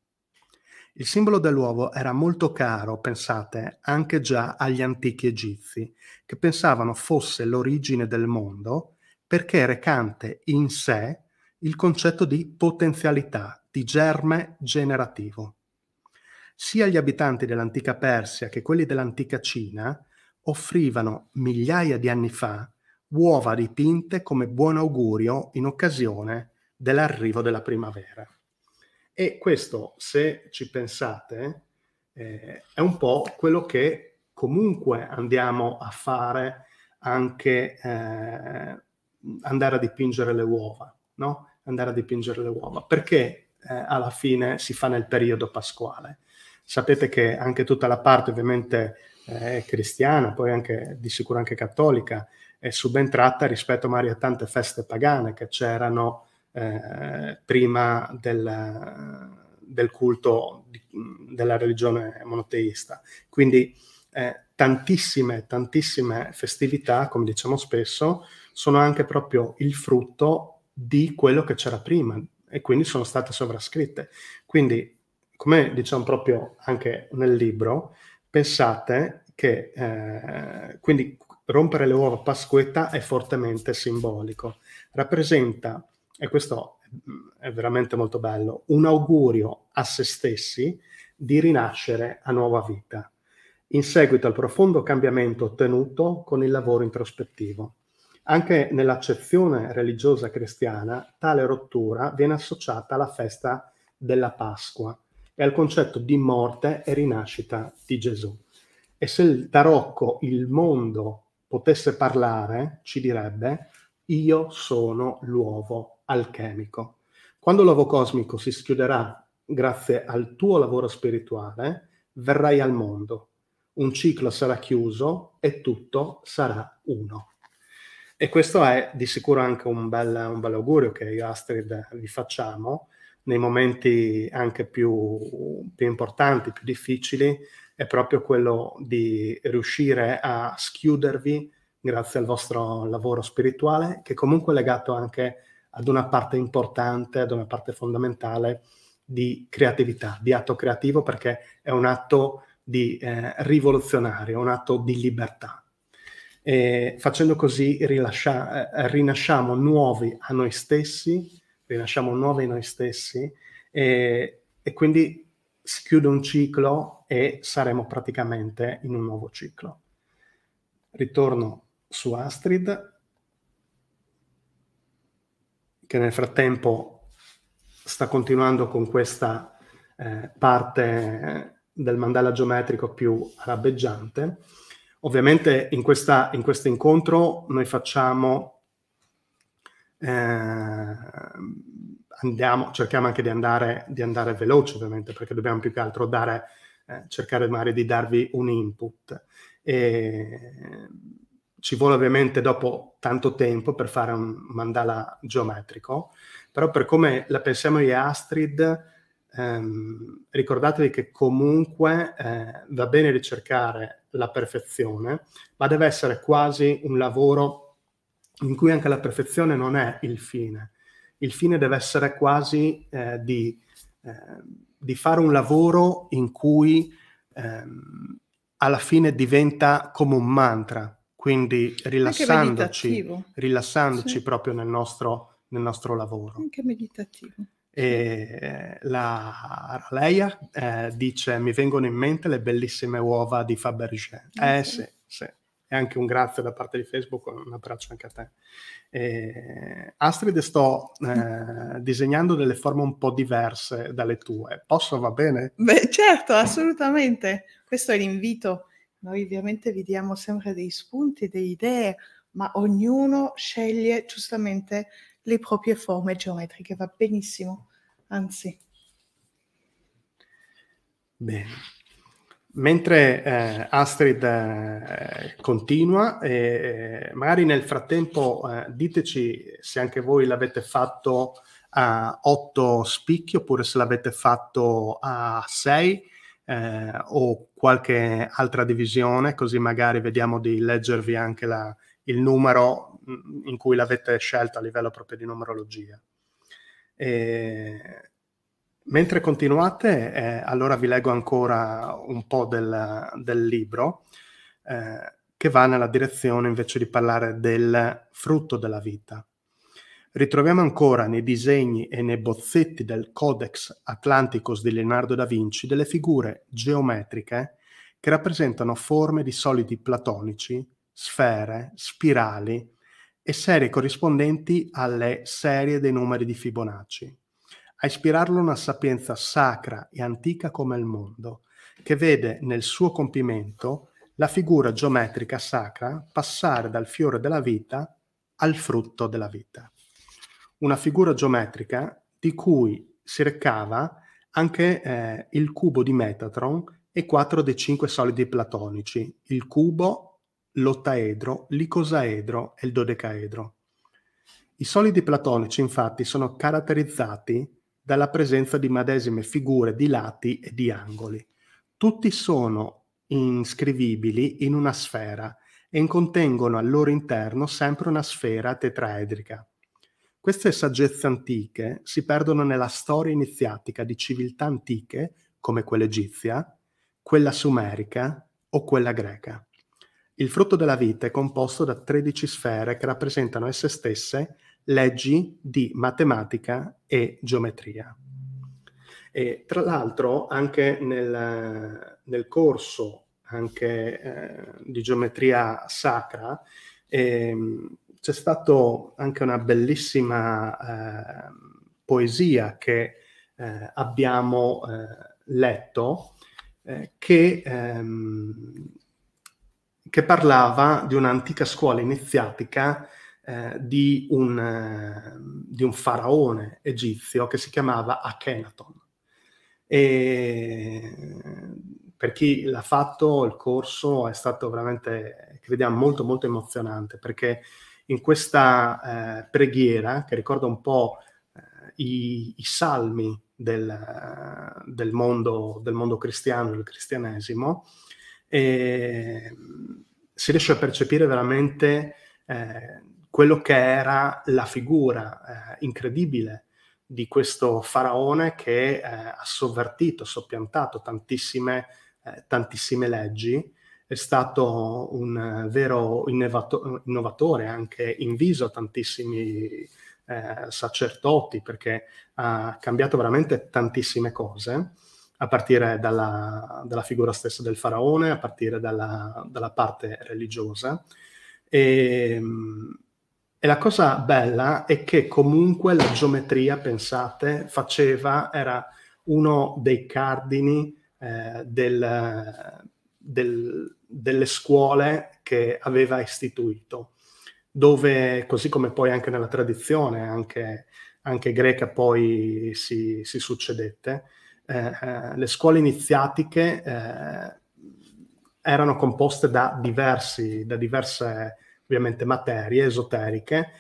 Il simbolo dell'uovo era molto caro, pensate, anche già agli antichi egizi, che pensavano fosse l'origine del mondo perché recante in sé il concetto di potenzialità, di germe generativo. Sia gli abitanti dell'antica Persia che quelli dell'antica Cina offrivano migliaia di anni fa uova dipinte come buon augurio in occasione dell'arrivo della primavera. E questo, se ci pensate, eh, è un po' quello che comunque andiamo a fare anche eh, andare a dipingere le uova, no? Andare a dipingere le uova, perché eh, alla fine si fa nel periodo pasquale. Sapete che anche tutta la parte ovviamente eh, cristiana, poi anche di sicuro anche cattolica, è subentrata rispetto magari a tante feste pagane che c'erano eh, prima del, del culto di, della religione monoteista. Quindi eh, tantissime, tantissime festività, come diciamo spesso, sono anche proprio il frutto di quello che c'era prima e quindi sono state sovrascritte. Quindi, come diciamo proprio anche nel libro, pensate che eh, quindi rompere le uova a Pasquetta è fortemente simbolico, rappresenta e questo è veramente molto bello. Un augurio a se stessi di rinascere a nuova vita, in seguito al profondo cambiamento ottenuto con il lavoro introspettivo. Anche nell'accezione religiosa cristiana, tale rottura viene associata alla festa della Pasqua e al concetto di morte e rinascita di Gesù. E se il tarocco, il mondo, potesse parlare, ci direbbe, io sono l'uovo alchemico. Quando l'ovo cosmico si schiuderà grazie al tuo lavoro spirituale, verrai al mondo. Un ciclo sarà chiuso e tutto sarà uno. E questo è di sicuro anche un bel, un bel augurio che io Astrid vi facciamo nei momenti anche più, più importanti, più difficili, è proprio quello di riuscire a schiudervi grazie al vostro lavoro spirituale, che comunque è legato anche a ad una parte importante, ad una parte fondamentale di creatività, di atto creativo, perché è un atto di eh, rivoluzionario, un atto di libertà. E facendo così rilascia, eh, rinasciamo nuovi a noi stessi, rinasciamo nuovi a noi stessi e, e quindi si chiude un ciclo e saremo praticamente in un nuovo ciclo. Ritorno su Astrid, che nel frattempo sta continuando con questa eh, parte eh, del mandala geometrico più arabeggiante. Ovviamente in, questa, in questo incontro noi facciamo, eh, andiamo, cerchiamo anche di andare, di andare veloce ovviamente perché dobbiamo più che altro dare, eh, cercare magari di darvi un input. E, ci vuole ovviamente dopo tanto tempo per fare un mandala geometrico, però per come la pensiamo io e Astrid, ehm, ricordatevi che comunque eh, va bene ricercare la perfezione, ma deve essere quasi un lavoro in cui anche la perfezione non è il fine. Il fine deve essere quasi eh, di, eh, di, fare un lavoro in cui ehm, alla fine diventa come un mantra, quindi rilassandoci, rilassandoci sì. proprio nel nostro, nel nostro, lavoro. Anche meditativo. E la Raleia eh, dice: Mi vengono in mente le bellissime uova di Fabergé. Ah, eh, okay. Eh sì, sì. E anche un grazie da parte di Facebook, un abbraccio anche a te. E Astrid, sto eh, disegnando delle forme un po' diverse dalle tue. Posso, va bene? Beh, certo, assolutamente. Questo è l'invito noi ovviamente vi diamo sempre dei spunti, delle idee, ma ognuno sceglie giustamente le proprie forme geometriche, va benissimo, anzi. Bene. Mentre eh, Astrid eh, continua, eh, magari nel frattempo eh, diteci se anche voi l'avete fatto a otto spicchi oppure se l'avete fatto a sei eh, o qualche altra divisione, così magari vediamo di leggervi anche la, il numero mm, in cui l'avete scelto a livello proprio di numerologia. E, mentre continuate, eh, allora vi leggo ancora un po' del, del libro, eh, che va nella direzione invece di parlare del frutto della vita. Ritroviamo ancora nei disegni e nei bozzetti del Codex Atlanticus di Leonardo da Vinci delle figure geometriche che rappresentano forme di solidi platonici, sfere, spirali e serie corrispondenti alle serie dei numeri di Fibonacci. A ispirarlo una sapienza sacra e antica come il mondo, che vede nel suo compimento la figura geometrica sacra passare dal fiore della vita al frutto della vita una figura geometrica di cui si recava anche eh, il cubo di Metatron e quattro dei cinque solidi platonici, il cubo, l'ottaedro, l'icosaedro e il dodecaedro. I solidi platonici infatti sono caratterizzati dalla presenza di medesime figure di lati e di angoli. Tutti sono inscrivibili in una sfera e contengono al loro interno sempre una sfera tetraedrica. Queste saggezze antiche si perdono nella storia iniziatica di civiltà antiche, come quella egizia, quella sumerica o quella greca. Il frutto della vita è composto da 13 sfere che rappresentano esse stesse leggi di matematica e geometria. E tra l'altro anche nel, nel corso anche, eh, di geometria sacra ehm, c'è stata anche una bellissima eh, poesia che eh, abbiamo eh, letto eh, che, ehm, che, parlava di un'antica scuola iniziatica eh, di un, di, un, faraone egizio che si chiamava Akhenaton. E per chi l'ha fatto il corso è stato veramente, crediamo, molto molto emozionante perché in questa eh, preghiera che ricorda un po' eh, i, i salmi del, del, mondo, del, mondo, cristiano, del cristianesimo, si riesce a percepire veramente eh, quello che era la figura eh, incredibile di questo faraone che eh, ha sovvertito, soppiantato tantissime, eh, tantissime leggi è stato un eh, vero innovatore anche in viso a tantissimi eh, sacerdoti perché ha cambiato veramente tantissime cose a partire dalla, dalla figura stessa del faraone, a partire dalla, dalla parte religiosa. E, ehm, e la cosa bella è che comunque la geometria, pensate, faceva, era uno dei cardini eh, del, del, delle scuole che aveva istituito, dove così come poi anche nella tradizione, anche, anche greca poi si, si succedette, eh, eh, le scuole iniziatiche eh, erano composte da, diversi, da diverse ovviamente materie esoteriche,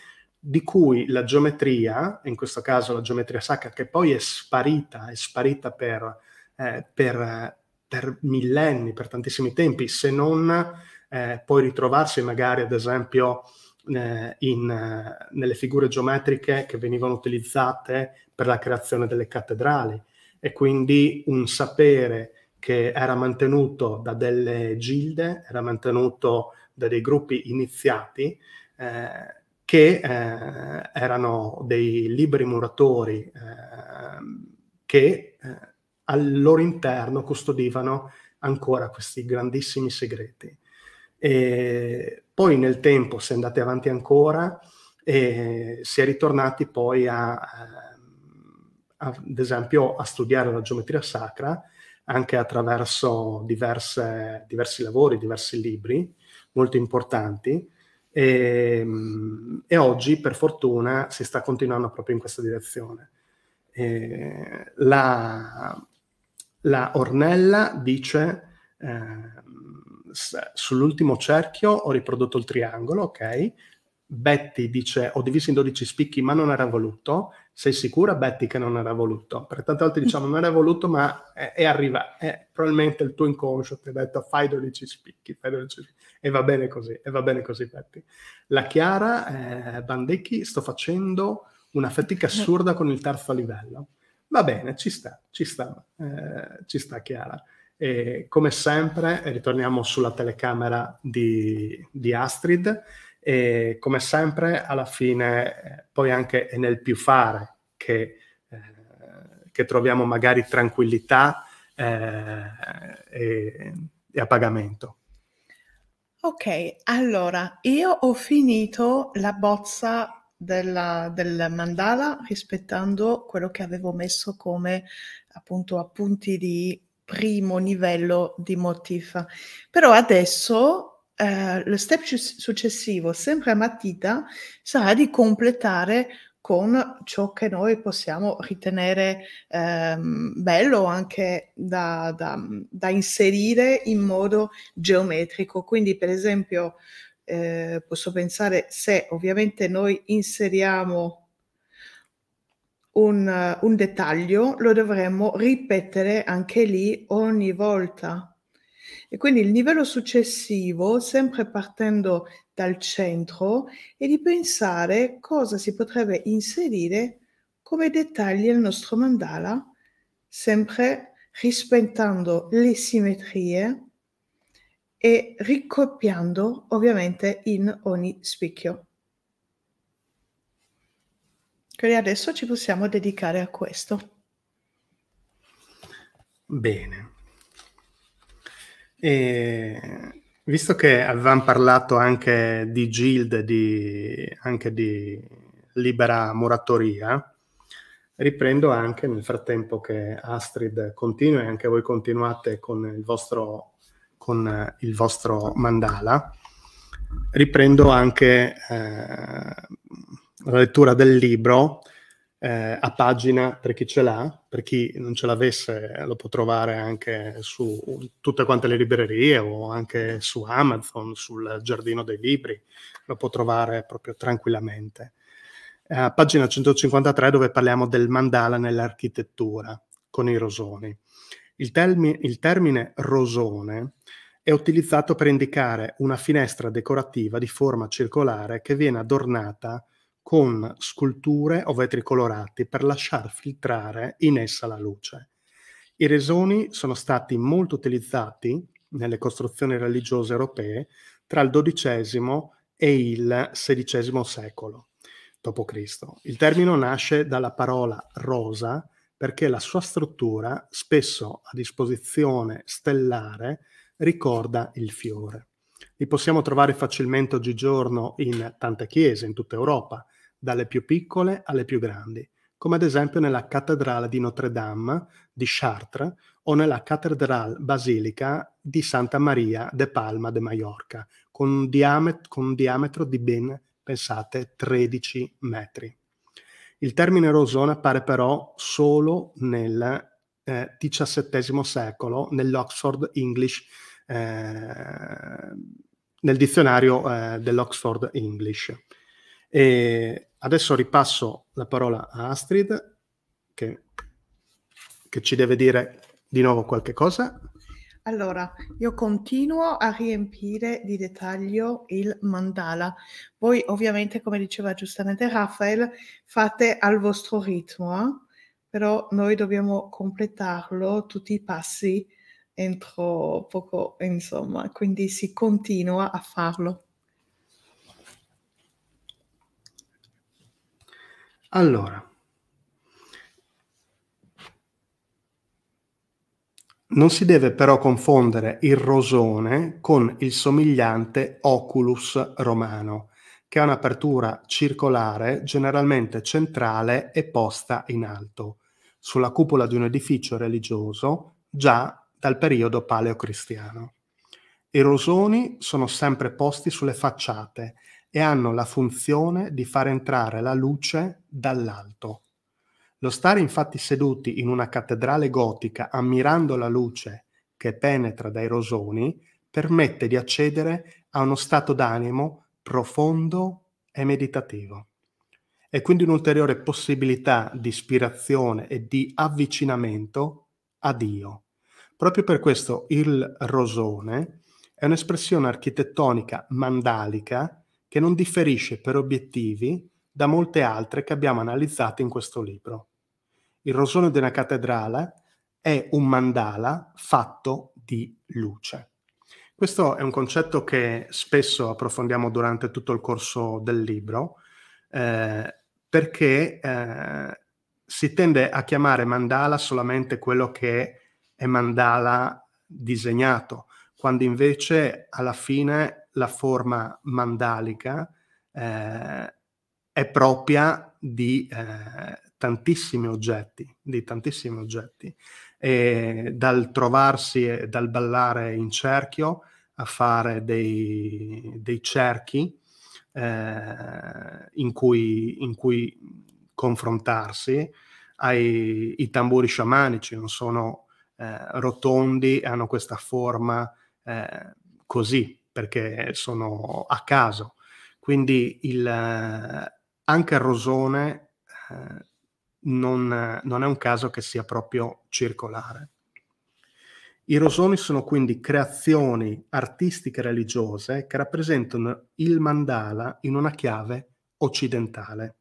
di cui la geometria, in questo caso la geometria sacra, che poi è sparita, è sparita per, eh, per per millenni, per tantissimi tempi, se non eh, poi ritrovarsi magari ad esempio eh, in, eh, nelle figure geometriche che venivano utilizzate per la creazione delle cattedrali e quindi un sapere che era mantenuto da delle gilde, era mantenuto da dei gruppi iniziati eh, che eh, erano dei liberi muratori eh, che al loro interno custodivano ancora questi grandissimi segreti. E poi nel tempo si è andati avanti ancora e eh, si è ritornati poi a, ehm, a, ad esempio a studiare la geometria sacra anche attraverso diverse, diversi lavori, diversi libri molto importanti e, ehm, e, oggi per fortuna si sta continuando proprio in questa direzione. Eh, la, la Ornella dice eh, sull'ultimo cerchio ho riprodotto il triangolo, ok? Betty dice ho diviso in 12 spicchi ma non era voluto. Sei sicura Betty che non era voluto? Per tante volte diciamo non era voluto ma è, è arrivato, è probabilmente il tuo inconscio ti ha detto fai 12 spicchi, fai 12 spicchi. E va bene così, e va bene così Betty. La Chiara eh, Bandecchi sto facendo una fatica eh. assurda con il terzo livello Va bene, ci sta, ci sta, eh, ci sta Chiara. E come sempre, ritorniamo sulla telecamera di, di Astrid e come sempre alla fine eh, poi anche è nel più fare che, eh, che troviamo magari tranquillità eh, e, e appagamento. Ok, allora io ho finito la bozza della, del mandala rispettando quello che avevo messo come appunto appunti di primo livello di motif. Però adesso eh, lo step successivo, sempre a matita, sarà di completare con ciò che noi possiamo ritenere ehm, bello anche da, da, da, inserire in modo geometrico. Quindi, per esempio, eh, posso pensare se ovviamente noi inseriamo un, un dettaglio, lo dovremmo ripetere anche lì ogni volta. E quindi il livello successivo, sempre partendo dal centro, è di pensare cosa si potrebbe inserire come dettagli nel nostro mandala, sempre rispettando le simmetrie e ricopiando ovviamente in ogni spicchio. Quindi adesso ci possiamo dedicare a questo. Bene. E visto che avevamo parlato anche di Gild, di, anche di libera moratoria, riprendo anche nel frattempo che Astrid continua e anche voi continuate con il vostro con eh, il vostro mandala, riprendo anche eh, la lettura del libro eh, a pagina per chi ce l'ha, per chi non ce l'avesse lo può trovare anche su tutte quante le librerie o anche su Amazon, sul giardino dei libri, lo può trovare proprio tranquillamente. Eh, a pagina 153 dove parliamo del mandala nell'architettura con i rosoni. Il, termi- il termine rosone è utilizzato per indicare una finestra decorativa di forma circolare che viene adornata con sculture o vetri colorati per lasciar filtrare in essa la luce. I resoni sono stati molto utilizzati nelle costruzioni religiose europee tra il XII e il XVI secolo d.C. Il termine nasce dalla parola rosa perché la sua struttura, spesso a disposizione stellare, ricorda il fiore. Li possiamo trovare facilmente oggigiorno in tante chiese in tutta Europa, dalle più piccole alle più grandi, come ad esempio nella cattedrale di Notre Dame di Chartres o nella cattedrale basilica di Santa Maria de Palma de Mallorca, con un, diamet- con un diametro di ben, pensate, 13 metri. Il termine Eurozone appare però solo nel eh, XVII secolo nell'Oxford English, eh, nel dizionario eh, dell'Oxford English. E adesso ripasso la parola a Astrid che, che ci deve dire di nuovo qualche cosa. Allora, io continuo a riempire di dettaglio il mandala. Voi ovviamente, come diceva giustamente Rafael, fate al vostro ritmo, eh? però noi dobbiamo completarlo tutti i passi entro poco, insomma, quindi si continua a farlo. Allora, Non si deve però confondere il rosone con il somigliante oculus romano, che ha un'apertura circolare generalmente centrale e posta in alto, sulla cupola di un edificio religioso già dal periodo paleocristiano. I rosoni sono sempre posti sulle facciate e hanno la funzione di far entrare la luce dall'alto lo stare infatti seduti in una cattedrale gotica ammirando la luce che penetra dai rosoni permette di accedere a uno stato d'animo profondo e meditativo. È quindi un'ulteriore possibilità di ispirazione e di avvicinamento a Dio. Proprio per questo il rosone è un'espressione architettonica mandalica che non differisce per obiettivi da molte altre che abbiamo analizzato in questo libro. Il rosone di una cattedrale è un mandala fatto di luce. Questo è un concetto che spesso approfondiamo durante tutto il corso del libro, eh, perché eh, si tende a chiamare mandala solamente quello che è mandala disegnato, quando invece alla fine la forma mandalica eh, è propria di eh, tantissimi oggetti, di tantissimi oggetti, e dal trovarsi e dal ballare in cerchio a fare dei, dei cerchi eh, in, cui, in, cui, confrontarsi, ai, i tamburi sciamanici non sono eh, rotondi hanno questa forma eh, così perché sono a caso. Quindi il, eh, anche il rosone eh, non, non è un caso che sia proprio circolare. I rosoni sono quindi creazioni artistiche religiose che rappresentano il mandala in una chiave occidentale.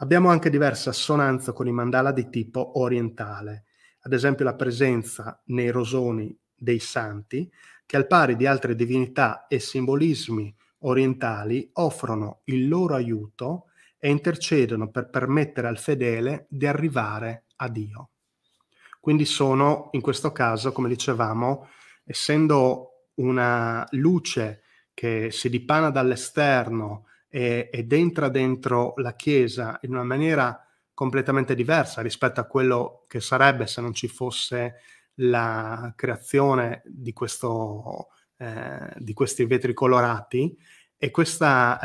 Abbiamo anche diverse assonanze con i mandala di tipo orientale, ad esempio la presenza nei rosoni dei santi, che al pari di altre divinità e simbolismi orientali offrono il loro aiuto e intercedono per permettere al fedele di arrivare a Dio. Quindi sono, in questo caso, come dicevamo, essendo una luce che si dipana dall'esterno e, ed entra dentro la Chiesa in una maniera completamente diversa rispetto a quello che sarebbe se non ci fosse la creazione di, questo, eh, di questi vetri colorati e questa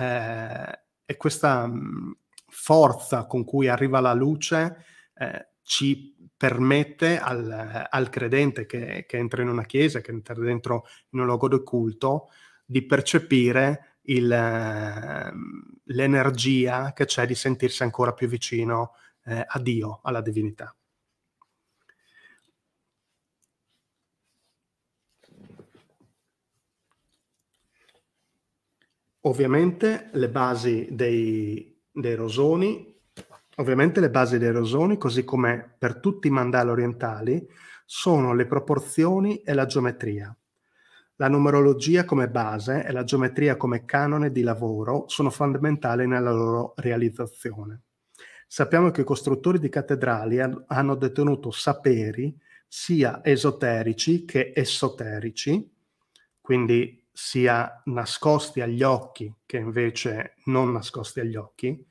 eh, e questa mm, forza con cui arriva la luce eh, ci permette al, al credente che, che, entra in una chiesa, che entra dentro in un luogo del culto, di percepire il, ehm, l'energia che c'è di sentirsi ancora più vicino eh, a Dio, alla divinità. ovviamente le basi dei, dei rosoni, ovviamente le basi dei rosoni, così come per tutti i mandala orientali, sono le proporzioni e la geometria. La numerologia come base e la geometria come canone di lavoro sono fondamentali nella loro realizzazione. Sappiamo che i costruttori di cattedrali hanno detenuto saperi sia esoterici che esoterici, quindi sia nascosti agli occhi che invece non nascosti agli occhi,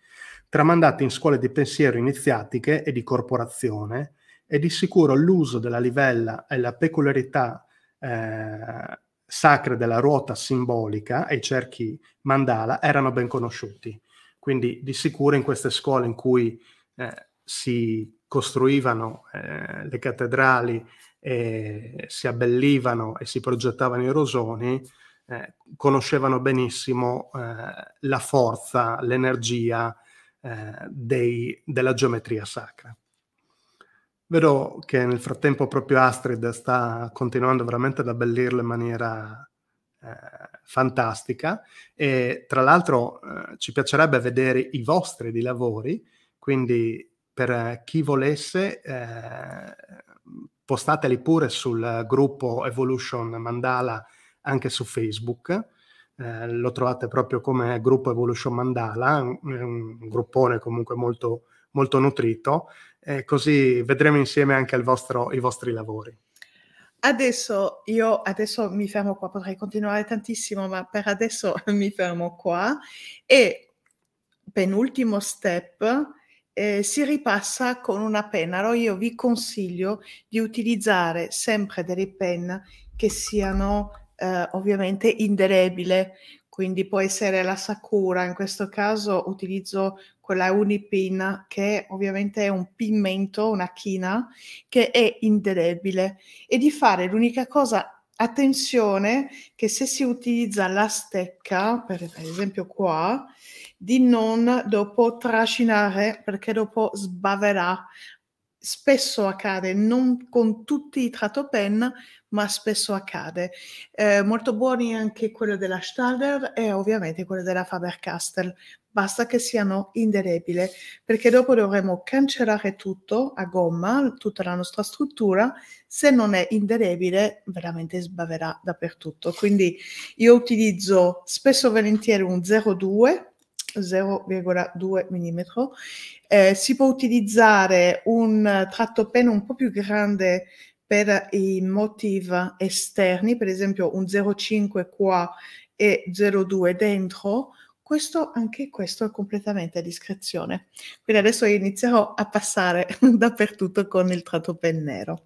tramandati in scuole di pensiero iniziatiche e di corporazione e di sicuro l'uso della livella e la peculiarità eh, sacre della ruota simbolica e i cerchi mandala erano ben conosciuti. Quindi di sicuro in queste scuole in cui eh, si costruivano eh, le cattedrali e si abbellivano e si progettavano i rosoni, eh, conoscevano benissimo eh, la forza, l'energia eh, dei, della geometria sacra. Vedo che nel frattempo proprio Astrid sta continuando veramente ad abbellirlo in maniera eh, fantastica e tra l'altro eh, ci piacerebbe vedere i vostri di lavori, quindi per chi volesse eh, postateli pure sul gruppo Evolution Mandala anche su Facebook. Eh, lo trovate proprio come gruppo Evolution Mandala, un, un gruppone comunque molto, molto nutrito, eh, così vedremo insieme anche vostro, i vostri lavori. Adesso io adesso mi fermo qua, potrei continuare tantissimo, ma per adesso mi fermo qua. E penultimo step, eh, si ripassa con una penna. Allora io vi consiglio di utilizzare sempre delle penne che siano eh, ovviamente indelebile, quindi può essere la Sakura, in questo caso utilizzo quella Unipin che ovviamente è un pigmento, una china, che è indelebile e di fare l'unica cosa attenzione che se si utilizza la stecca, per esempio qua, di non dopo trascinare perché dopo sbaverà. Spesso accade, non con tutti i tratto pen, ma spesso accade. Eh, molto buoni anche quello della Staller e ovviamente quello della Faber-Castell, basta che siano indelebile, perché dopo dovremo cancellare tutto a gomma, tutta la nostra struttura, se non è indelebile veramente sbaverà dappertutto. Quindi io utilizzo spesso e volentieri un 0,2 0,2 mm. Eh, si può utilizzare un tratto penna un po' più grande per i motivi esterni, per esempio un 0,5 qua e 0,2 dentro, questo, anche questo è completamente a discrezione. Quindi adesso io inizierò a passare dappertutto con il tratto pen nero.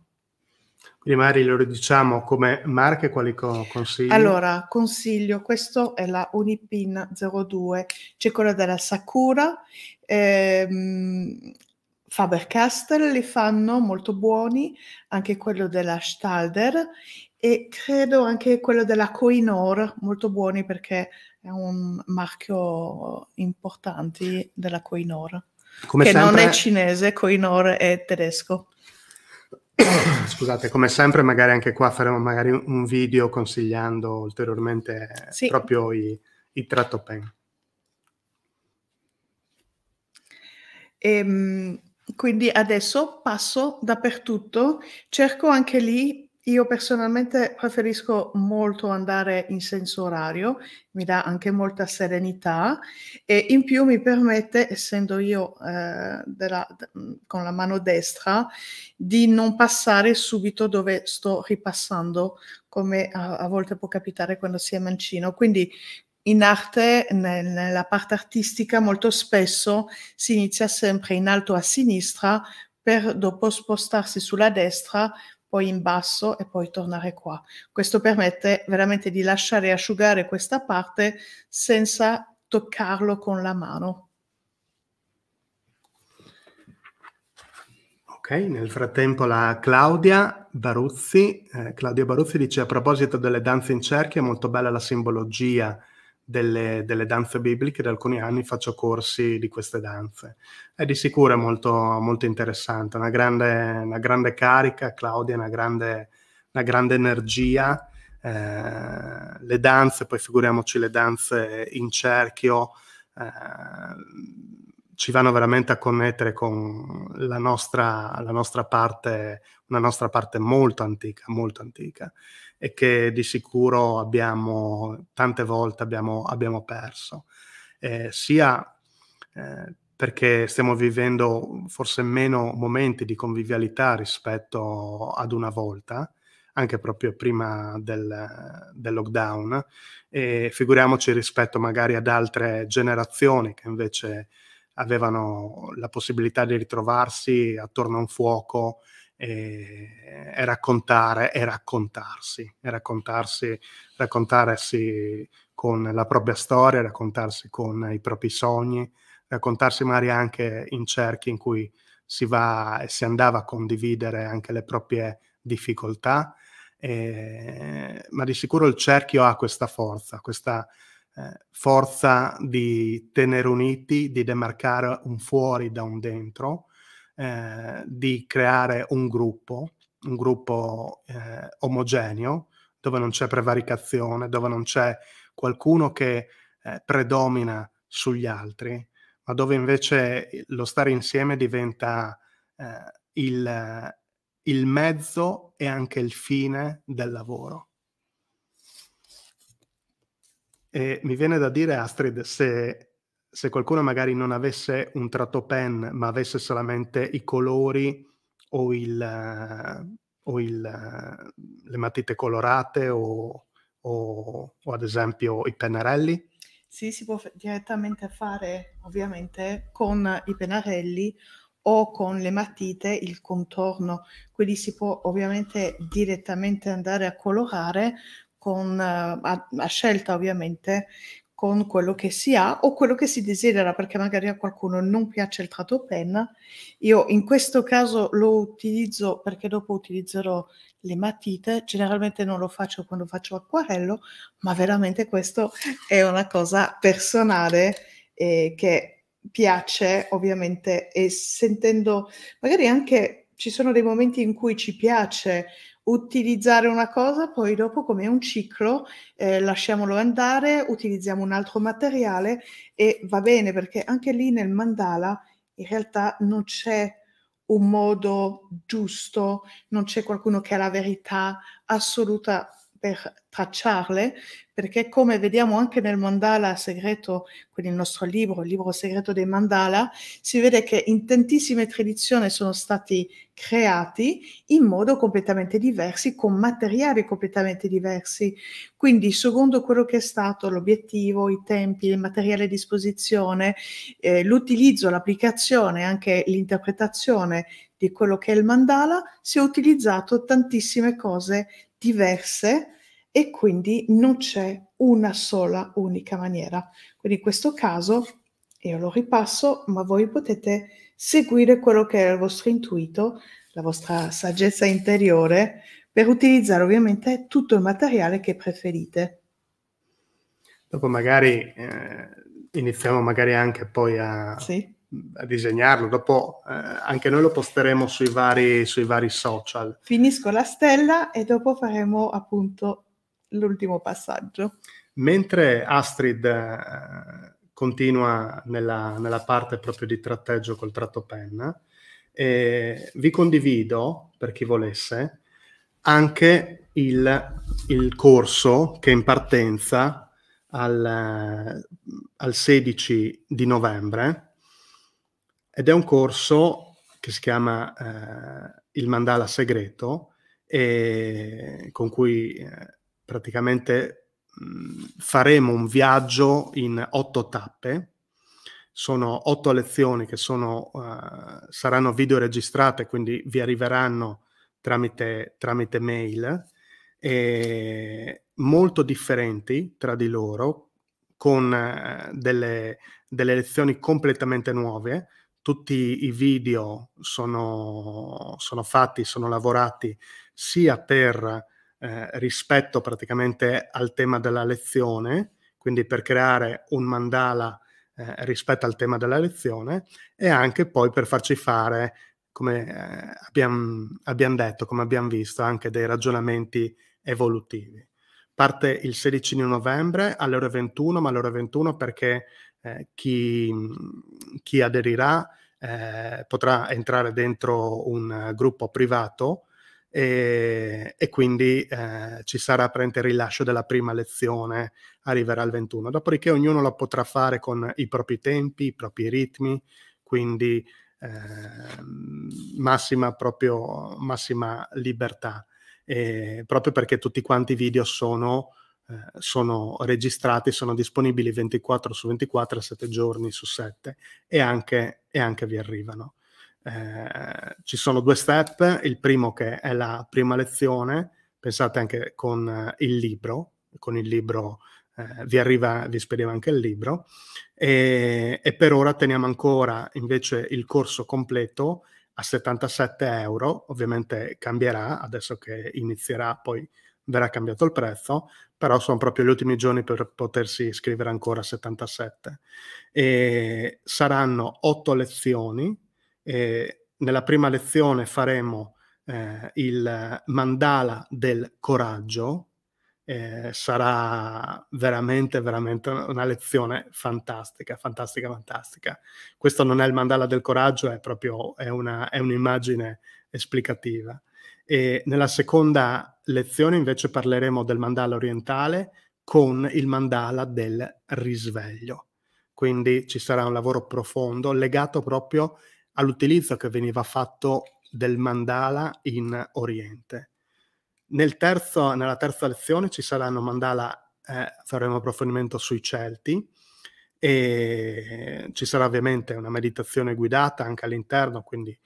Quindi magari lo diciamo come marche, quali co- consigli? Allora, consiglio, questa è la Unipin 02, c'è quella della Sakura, ehm, Faber-Castell li fanno molto buoni, anche quello della Stalder e credo anche quello della Coinor molto buoni perché è un marchio importante della Coinor. Come che sempre... non è cinese, Coinor è tedesco. Scusate, come sempre magari anche qua faremo magari un video consigliando ulteriormente sì. proprio i, i pen. Ehm, quindi adesso passo dappertutto, cerco anche lì, io personalmente preferisco molto andare in senso orario, mi dà anche molta serenità e in più mi permette, essendo io eh, della, con la mano destra, di non passare subito dove sto ripassando, come a, a volte può capitare quando si è mancino. Quindi in arte, nella parte artistica, molto spesso si inizia sempre in alto a sinistra per dopo spostarsi sulla destra, poi in basso e poi tornare qua. Questo permette veramente di lasciare asciugare questa parte senza toccarlo con la mano. Okay, nel frattempo la Claudia Baruzzi, eh, Claudia Baruzzi dice a proposito delle danze in cerchio è molto bella la simbologia delle, delle, danze bibliche, da alcuni anni faccio corsi di queste danze. È di sicuro molto, molto interessante, una grande, una grande carica, Claudia, una grande, una grande energia. Eh, le danze, poi figuriamoci le danze in cerchio, eh, ci vanno veramente a connettere con la nostra, la nostra parte, una nostra parte molto antica, molto antica e che di sicuro abbiamo tante volte abbiamo, abbiamo perso, eh, sia eh, perché stiamo vivendo forse meno momenti di convivialità rispetto ad una volta, anche proprio prima del, del, lockdown, e figuriamoci rispetto magari ad altre generazioni che invece avevano la possibilità di ritrovarsi attorno a un fuoco e, e raccontare e raccontarsi, e raccontarsi, raccontarsi con la propria storia, raccontarsi con i propri sogni, raccontarsi magari anche in cerchi in cui si va e si andava a condividere anche le proprie difficoltà, eh, ma di sicuro il cerchio ha questa forza, questa eh, forza di tenere uniti, di demarcare un fuori da un dentro eh, di creare un gruppo, un gruppo eh, omogeneo, dove non c'è prevaricazione, dove non c'è qualcuno che eh, predomina sugli altri, ma dove invece eh, lo stare insieme diventa eh, il, il mezzo e anche il fine del lavoro. E mi viene da dire, Astrid, se se qualcuno magari non avesse un tratto pen, ma avesse solamente i colori o, il, o il, le matite colorate o, o, o, ad esempio i pennarelli? Sì, si può direttamente fare ovviamente con i pennarelli o con le matite il contorno, quindi si può ovviamente direttamente andare a colorare con, eh, a, a scelta ovviamente con quello che si ha o quello che si desidera, perché magari a qualcuno non piace il tratto penna. Io in questo caso lo utilizzo perché dopo utilizzerò le matite, generalmente non lo faccio quando faccio acquarello, ma veramente questo è una cosa personale eh, che piace ovviamente e sentendo magari anche ci sono dei momenti in cui ci piace utilizzare una cosa, poi dopo come un ciclo eh, lasciamolo andare, utilizziamo un altro materiale e va bene perché anche lì nel mandala in realtà non c'è un modo giusto, non c'è qualcuno che ha la verità assoluta per tracciarle, perché come vediamo anche nel mandala segreto, quindi il nostro libro, il libro segreto dei mandala, si vede che in tantissime tradizioni sono stati creati in modo completamente diversi, con materiali completamente diversi. Quindi, secondo quello che è stato l'obiettivo, i tempi, il materiale a disposizione, eh, l'utilizzo, l'applicazione, anche l'interpretazione di quello che è il mandala, si è utilizzato tantissime cose diverse e quindi non c'è una sola unica maniera. Quindi in questo caso io lo ripasso, ma voi potete seguire quello che è il vostro intuito, la vostra saggezza interiore, per utilizzare ovviamente tutto il materiale che preferite. Dopo magari eh, iniziamo magari anche poi a, sì a disegnarlo, dopo eh, anche noi lo posteremo sui vari, sui vari social. Finisco la stella e dopo faremo appunto l'ultimo passaggio. Mentre Astrid eh, continua nella, nella, parte proprio di tratteggio col tratto penna, eh, vi condivido, per chi volesse, anche il, il corso che in partenza al, eh, al 16 di novembre ed è un corso che si chiama eh, Il Mandala Segreto, e con cui eh, praticamente mh, mm, faremo un viaggio in otto tappe. Sono otto lezioni che sono, uh, saranno videoregistrate, quindi vi arriveranno tramite, tramite mail, molto differenti tra di loro, con uh, delle, delle lezioni completamente nuove, tutti i video sono, sono fatti, sono lavorati sia per eh, rispetto praticamente al tema della lezione, quindi per creare un mandala eh, rispetto al tema della lezione e anche poi per farci fare, come eh, abbiamo abbiam detto, come abbiamo visto, anche dei ragionamenti evolutivi. Parte il 16 novembre alle ore 21, ma alle ore 21 perché eh, chi, chi, aderirà eh, potrà entrare dentro un eh, gruppo privato e, e quindi eh, ci sarà il rilascio della prima lezione, arriverà il 21. Dopodiché ognuno lo potrà fare con i propri tempi, i propri ritmi, quindi ehm, massima, proprio, massima libertà, e proprio perché tutti quanti i video sono eh, sono registrati, sono disponibili 24 su 24, 7 giorni su 7 e anche, e anche vi arrivano. Eh, ci sono due step, il primo che è la prima lezione, pensate anche con eh, il libro, con il libro eh, vi arriva, vi spediva anche il libro e, e, per ora teniamo ancora invece il corso completo a 77 euro, ovviamente cambierà adesso che inizierà poi verrà cambiato il prezzo, però sono proprio gli ultimi giorni per potersi iscrivere ancora a 77. E saranno otto lezioni. nella prima lezione faremo eh, il mandala del coraggio. Eh, sarà veramente, veramente una lezione fantastica, fantastica, fantastica. Questo non è il mandala del coraggio, è proprio è una, è un'immagine esplicativa. E nella seconda lezione invece parleremo del mandala orientale con il mandala del risveglio. Quindi ci sarà un lavoro profondo legato proprio all'utilizzo che veniva fatto del mandala in Oriente. Nel terzo, nella terza lezione ci saranno mandala, eh, faremo approfondimento sui Celti e ci sarà ovviamente una meditazione guidata anche all'interno, quindi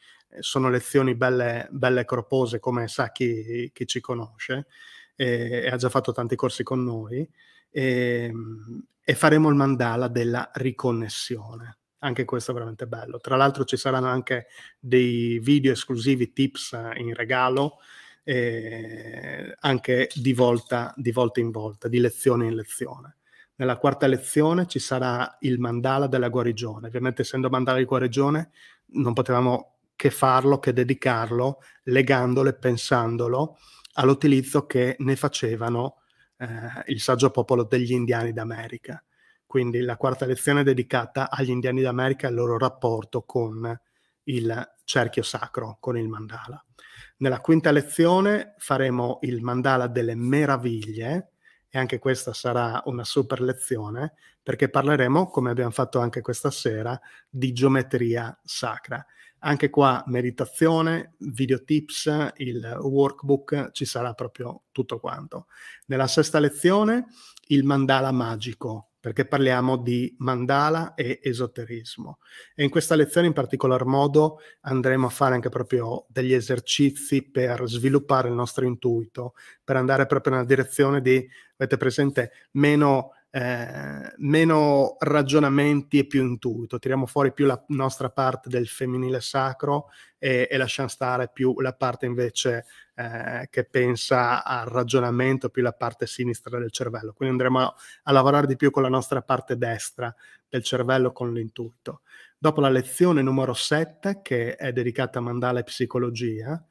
sono lezioni belle, belle corpose, come sa chi, chi ci conosce e, e, ha già fatto tanti corsi con noi, e, ehm, e faremo il mandala della riconnessione. Anche questo è veramente bello. Tra l'altro ci saranno anche dei video esclusivi, tips eh, in regalo, eh, anche di volta, di volta in volta, di lezione in lezione. Nella quarta lezione ci sarà il mandala della guarigione. Ovviamente essendo mandala di guarigione non potevamo che farlo, che dedicarlo, legandolo e pensandolo all'utilizzo che ne facevano eh, il saggio popolo degli indiani d'America. Quindi la quarta lezione è dedicata agli indiani d'America e al loro rapporto con il cerchio sacro, con il mandala. Nella quinta lezione faremo il mandala delle meraviglie, e anche questa sarà una super lezione perché parleremo, come abbiamo fatto anche questa sera, di geometria sacra. Anche qua meditazione, video tips, il workbook, ci sarà proprio tutto quanto. Nella sesta lezione il mandala magico, perché parliamo di mandala e esoterismo. E in questa lezione in particolar modo andremo a fare anche proprio degli esercizi per sviluppare il nostro intuito, per andare proprio nella direzione di, avete presente, meno eh, meno ragionamenti e più intuito, tiriamo fuori più la nostra parte del femminile sacro e, e lasciamo stare più la parte invece eh, che pensa al ragionamento, più la parte sinistra del cervello. Quindi andremo a, a lavorare di più con la nostra parte destra del cervello, con l'intuito. Dopo la lezione numero 7, che è dedicata a mandala e psicologia,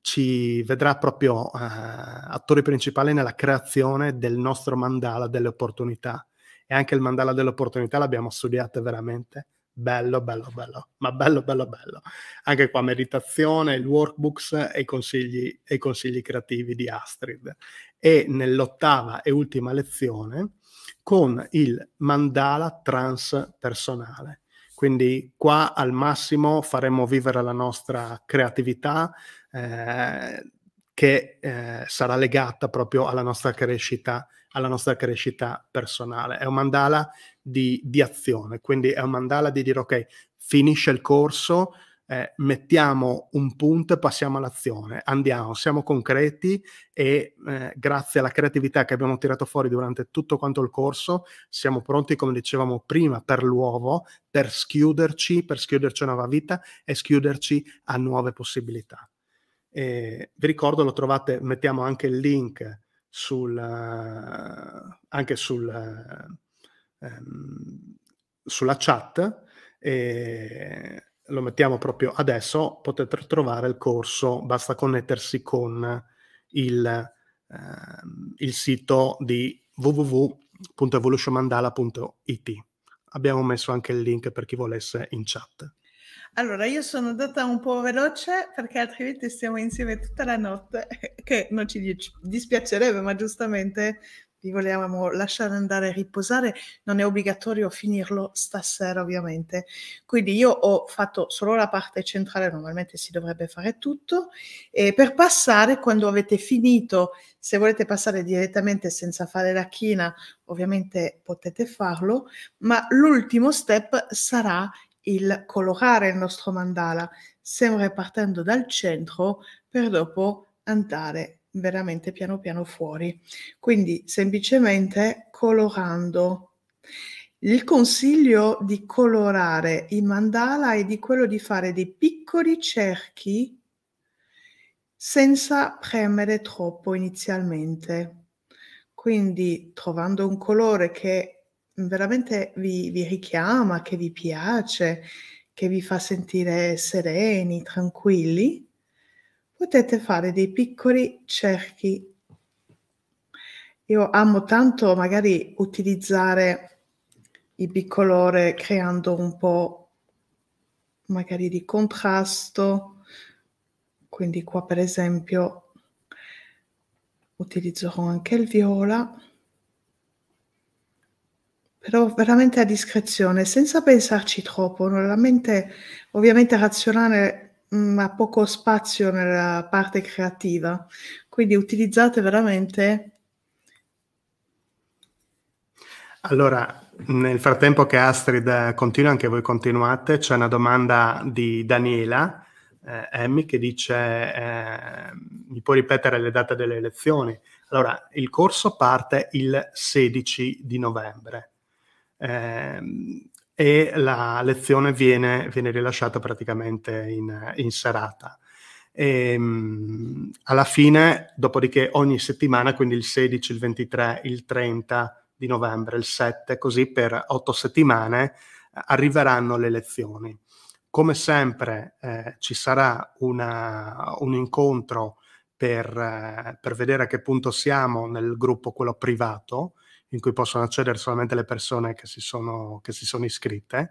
ci vedrà proprio eh, attore principale nella creazione del nostro mandala delle opportunità. E anche il mandala delle opportunità l'abbiamo studiato veramente. Bello, bello, bello, ma bello, bello, bello. Anche qua meditazione, il workbooks e i consigli, e i consigli creativi di Astrid. E nell'ottava e ultima lezione con il mandala transpersonale. Quindi qua al massimo faremo vivere la nostra creatività, Ehm, che eh, sarà legata proprio alla nostra crescita, alla nostra crescita personale. È un mandala di, di azione, quindi è un mandala di dire ok, finisce il corso, eh, mettiamo un punto e passiamo all'azione, andiamo, siamo concreti e eh, grazie alla creatività che abbiamo tirato fuori durante tutto quanto il corso, siamo pronti, come dicevamo prima, per l'uovo, per schiuderci, per schiuderci una nuova vita e schiuderci a nuove possibilità. E vi ricordo, lo trovate, mettiamo anche il link sul, anche sul, ehm, sulla chat e lo mettiamo proprio adesso. Potete trovare il corso, basta connettersi con il, ehm, il sito di www.evolutionmandala.it. Abbiamo messo anche il link per chi volesse in chat. Allora, io sono andata un po' veloce perché altrimenti stiamo insieme tutta la notte, che non ci dispiacerebbe, ma giustamente vi volevamo lasciare andare a riposare, non è obbligatorio finirlo stasera ovviamente. Quindi io ho fatto solo la parte centrale, normalmente si dovrebbe fare tutto, e per passare quando avete finito, se volete passare direttamente senza fare la china, ovviamente potete farlo, ma l'ultimo step sarà il colorare il nostro mandala, sempre partendo dal centro per dopo andare veramente piano piano fuori. Quindi semplicemente colorando. Il consiglio di colorare il mandala è di quello di fare dei piccoli cerchi senza premere troppo inizialmente. Quindi trovando un colore che veramente vi, vi richiama, che vi piace, che vi fa sentire sereni, tranquilli, potete fare dei piccoli cerchi. Io amo tanto magari utilizzare il bicolore creando un po' magari di contrasto, quindi qua per esempio utilizzerò anche il viola però veramente a discrezione, senza pensarci troppo. La mente ovviamente razionale mh, mm, ha poco spazio nella parte creativa, quindi utilizzate veramente... Allora, nel frattempo che Astrid continua, anche voi continuate, c'è una domanda di Daniela eh, che dice eh, mi puoi ripetere le date delle elezioni? Allora, il corso parte il 16 di novembre ehm, e la lezione viene, viene rilasciata praticamente in, in serata. E, ehm, mh, alla fine, dopodiché ogni settimana, quindi il 16, il 23, il 30 di novembre, il 7, così per otto settimane, arriveranno le lezioni. Come sempre eh, ci sarà una, un incontro per, eh, per, vedere a che punto siamo nel gruppo, quello privato, in cui possono accedere solamente le persone che si sono, che si sono iscritte,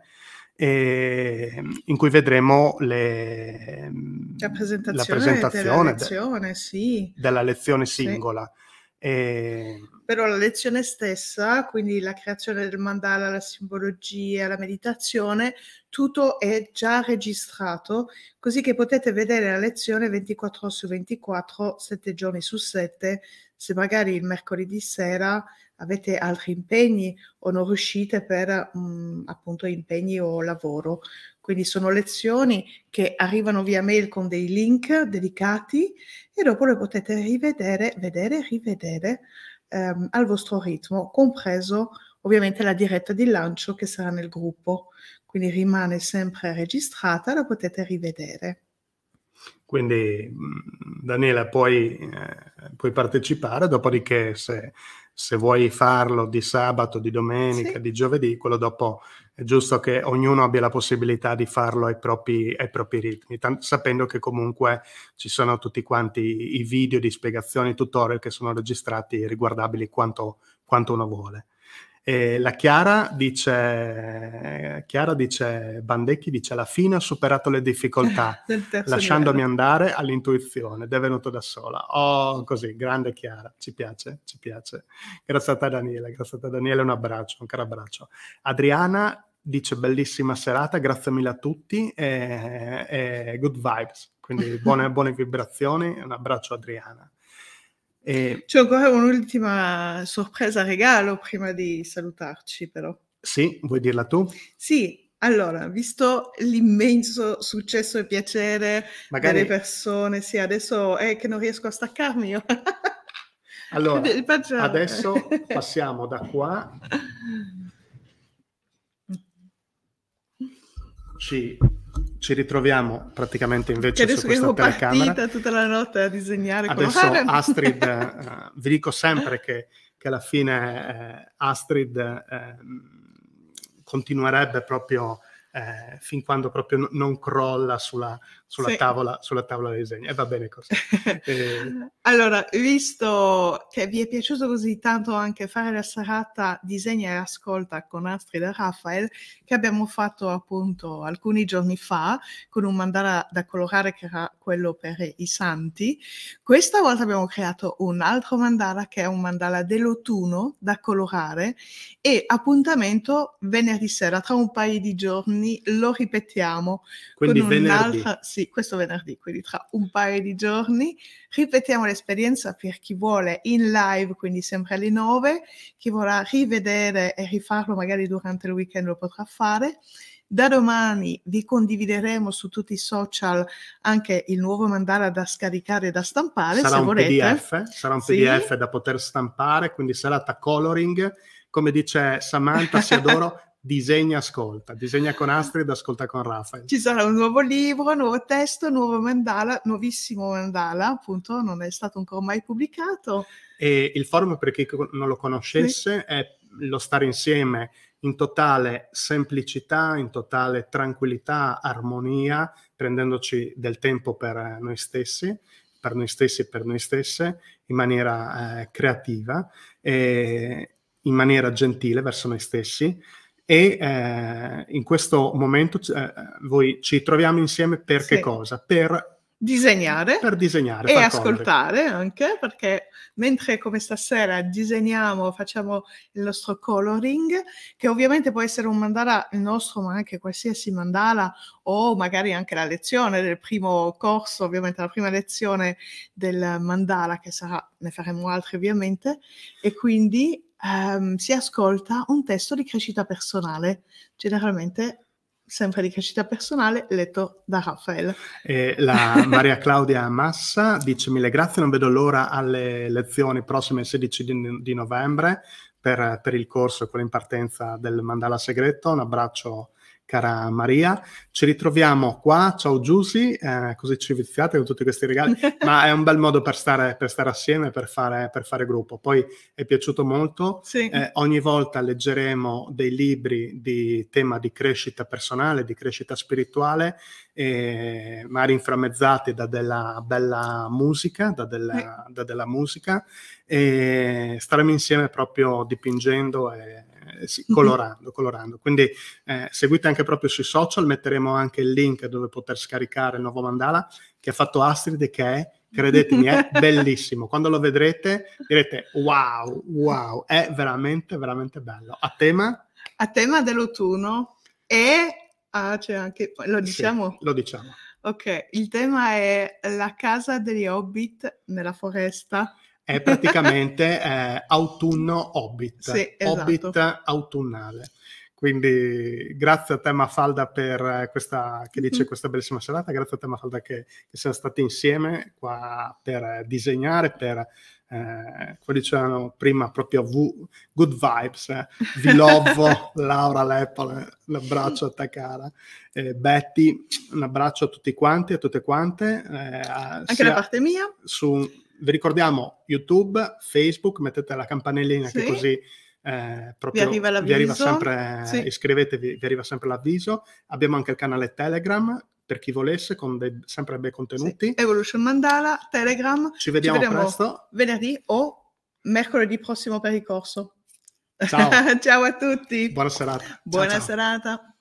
in cui vedremo le, mm, la presentazione, la presentazione lezione, de, sì. della lezione singola. Sì. E... Però la lezione stessa, quindi la creazione del mandala, la simbologia, la meditazione, tutto è già registrato, così che potete vedere la lezione 24 su 24, 7 giorni su 7, se magari il mercoledì sera avete altri impegni o non riuscite per mh, mm, appunto impegni o lavoro. Quindi sono lezioni che arrivano via mail con dei link dedicati e dopo le potete rivedere, vedere, rivedere ehm, al vostro ritmo, compreso ovviamente la diretta di lancio che sarà nel gruppo. Quindi rimane sempre registrata, la potete rivedere. Quindi Daniela puoi, eh, puoi partecipare, dopodiché se, se, vuoi farlo di sabato, di domenica, sì. di giovedì, quello dopo è giusto che ognuno abbia la possibilità di farlo ai propri, ai propri ritmi, tant- sapendo che comunque ci sono tutti quanti i video di spiegazioni, tutorial che sono registrati e riguardabili quanto, quanto uno vuole. E la Chiara dice, Chiara dice, Bandecchi dice, alla fine ho superato le difficoltà, lasciandomi livello. andare all'intuizione ed è venuto da sola. Oh, così, grande Chiara, ci piace, ci piace. Grazie a te Daniele, grazie a te Daniele, un abbraccio, un caro abbraccio. Adriana dice, bellissima serata, grazie mille a tutti e, e good vibes, quindi buone, buone vibrazioni, un abbraccio Adriana. E... C'è ancora un'ultima sorpresa regalo prima di salutarci, però. Sì, vuoi dirla tu? Sì, allora, visto l'immenso successo e piacere Magari... delle persone, sì, adesso è eh, che non riesco a staccarmi io. allora, Facciamo. adesso passiamo da qua. Ci ci ritroviamo praticamente invece che su questa telecamera. Che tutta la notte a disegnare. Adesso Astrid, eh, vi dico sempre che, che alla fine eh, Astrid eh, continuerebbe proprio eh, fin quando proprio non crolla sulla, sulla, sì. tavola, sulla tavola di disegno. E va bene così. eh. Allora, visto che vi è piaciuto così tanto anche fare la serata Disegna e Ascolta con Astrid e Raffaele, che abbiamo fatto appunto alcuni giorni fa con un mandala da colorare che era quello per i santi, questa volta abbiamo creato un altro mandala che è un mandala dell'autunno da colorare e appuntamento venerdì sera, tra un paio di giorni lo ripetiamo. Quindi venerdì. Altra, sì, questo venerdì, quindi tra un paio di giorni. Ripetiamo l'esperienza per chi vuole in live, quindi sempre alle 9, chi vorrà rivedere e rifarlo magari durante il weekend lo potrà fare. Da domani vi condivideremo su tutti i social anche il nuovo mandala da scaricare e da stampare. Sarà se un volete. PDF, sarà un PDF da poter stampare, quindi sarà da coloring. Come dice Samantha, si adoro, disegna ascolta, disegna con Astrid, ascolta con Rafael. Ci sarà un nuovo libro, un nuovo testo, un nuovo mandala, nuovissimo mandala, appunto non è stato ancora mai pubblicato. E il forum per chi non lo conoscesse sì. è lo stare insieme in totale semplicità, in totale tranquillità, armonia, prendendoci del tempo per eh, noi stessi per noi stessi e per noi stesse in maniera eh, creativa, in maniera gentile verso noi stessi, e eh, in questo momento eh, voi ci troviamo insieme per sì. che cosa? Per disegnare, per disegnare e ascoltare colori. anche perché mentre come stasera disegniamo facciamo il nostro coloring che ovviamente può essere un mandala il nostro ma anche qualsiasi mandala o magari anche la lezione del primo corso ovviamente la prima lezione del mandala che sarà ne faremo altri ovviamente e quindi ehm, si ascolta un testo di crescita personale, generalmente sempre di crescita personale, letto da Raffaele. E la Maria Claudia Massa dice mille grazie, non vedo l'ora alle lezioni prossime 16 di, di novembre per, per, il corso, quello in partenza del Mandala Segreto. Un abbraccio cara Maria. Ci ritroviamo qua, ciao Giussi, eh, così ci viziate con tutti questi regali, ma è un bel modo per stare, per stare assieme, per fare, per fare, gruppo. Poi è piaciuto molto, sì. eh, ogni volta leggeremo dei libri di tema di crescita personale, di crescita spirituale, eh, magari inframmezzati da della bella musica, da della, da della musica, e staremo insieme proprio dipingendo e eh, sì, colorando, colorando. Quindi eh, seguite anche proprio sui social, metteremo anche il link dove poter scaricare il nuovo mandala che ha fatto Astrid che è credetemi, è bellissimo. Quando lo vedrete direte wow, wow, è veramente, veramente bello. A tema? A tema dell'autunno e ah, c'è anche, lo diciamo? Sì, lo diciamo. Ok, il tema è la casa degli hobbit nella foresta è praticamente eh, autunno Hobbit, sì, esatto. Hobbit autunnale. Quindi grazie a te Mafalda per eh, questa, che dice mhm. questa bellissima serata, grazie a te Mafalda che, che siamo stati insieme qua per eh, disegnare, per, eh, come dicevano prima, proprio v, good vibes, eh. vi lovo Laura Lepole, un abbraccio a te cara, eh, Betty, un abbraccio a tutti quanti, a tutte quante. Eh, a, Anche da parte mia. Su, vi ricordiamo YouTube, Facebook, mettete la campanellina sì. che così eh, proprio vi arriva, vi arriva sempre, sì. iscrivetevi, vi arriva sempre l'avviso. Abbiamo anche il canale Telegram per chi volesse, con dei, sempre bei contenuti. Sì. Evolution Mandala, Telegram. Ci vediamo, Ci vediamo presto. Venerdì o mercoledì prossimo per il corso. Ciao. ciao a tutti. Buona serata. Buona ciao, ciao. serata.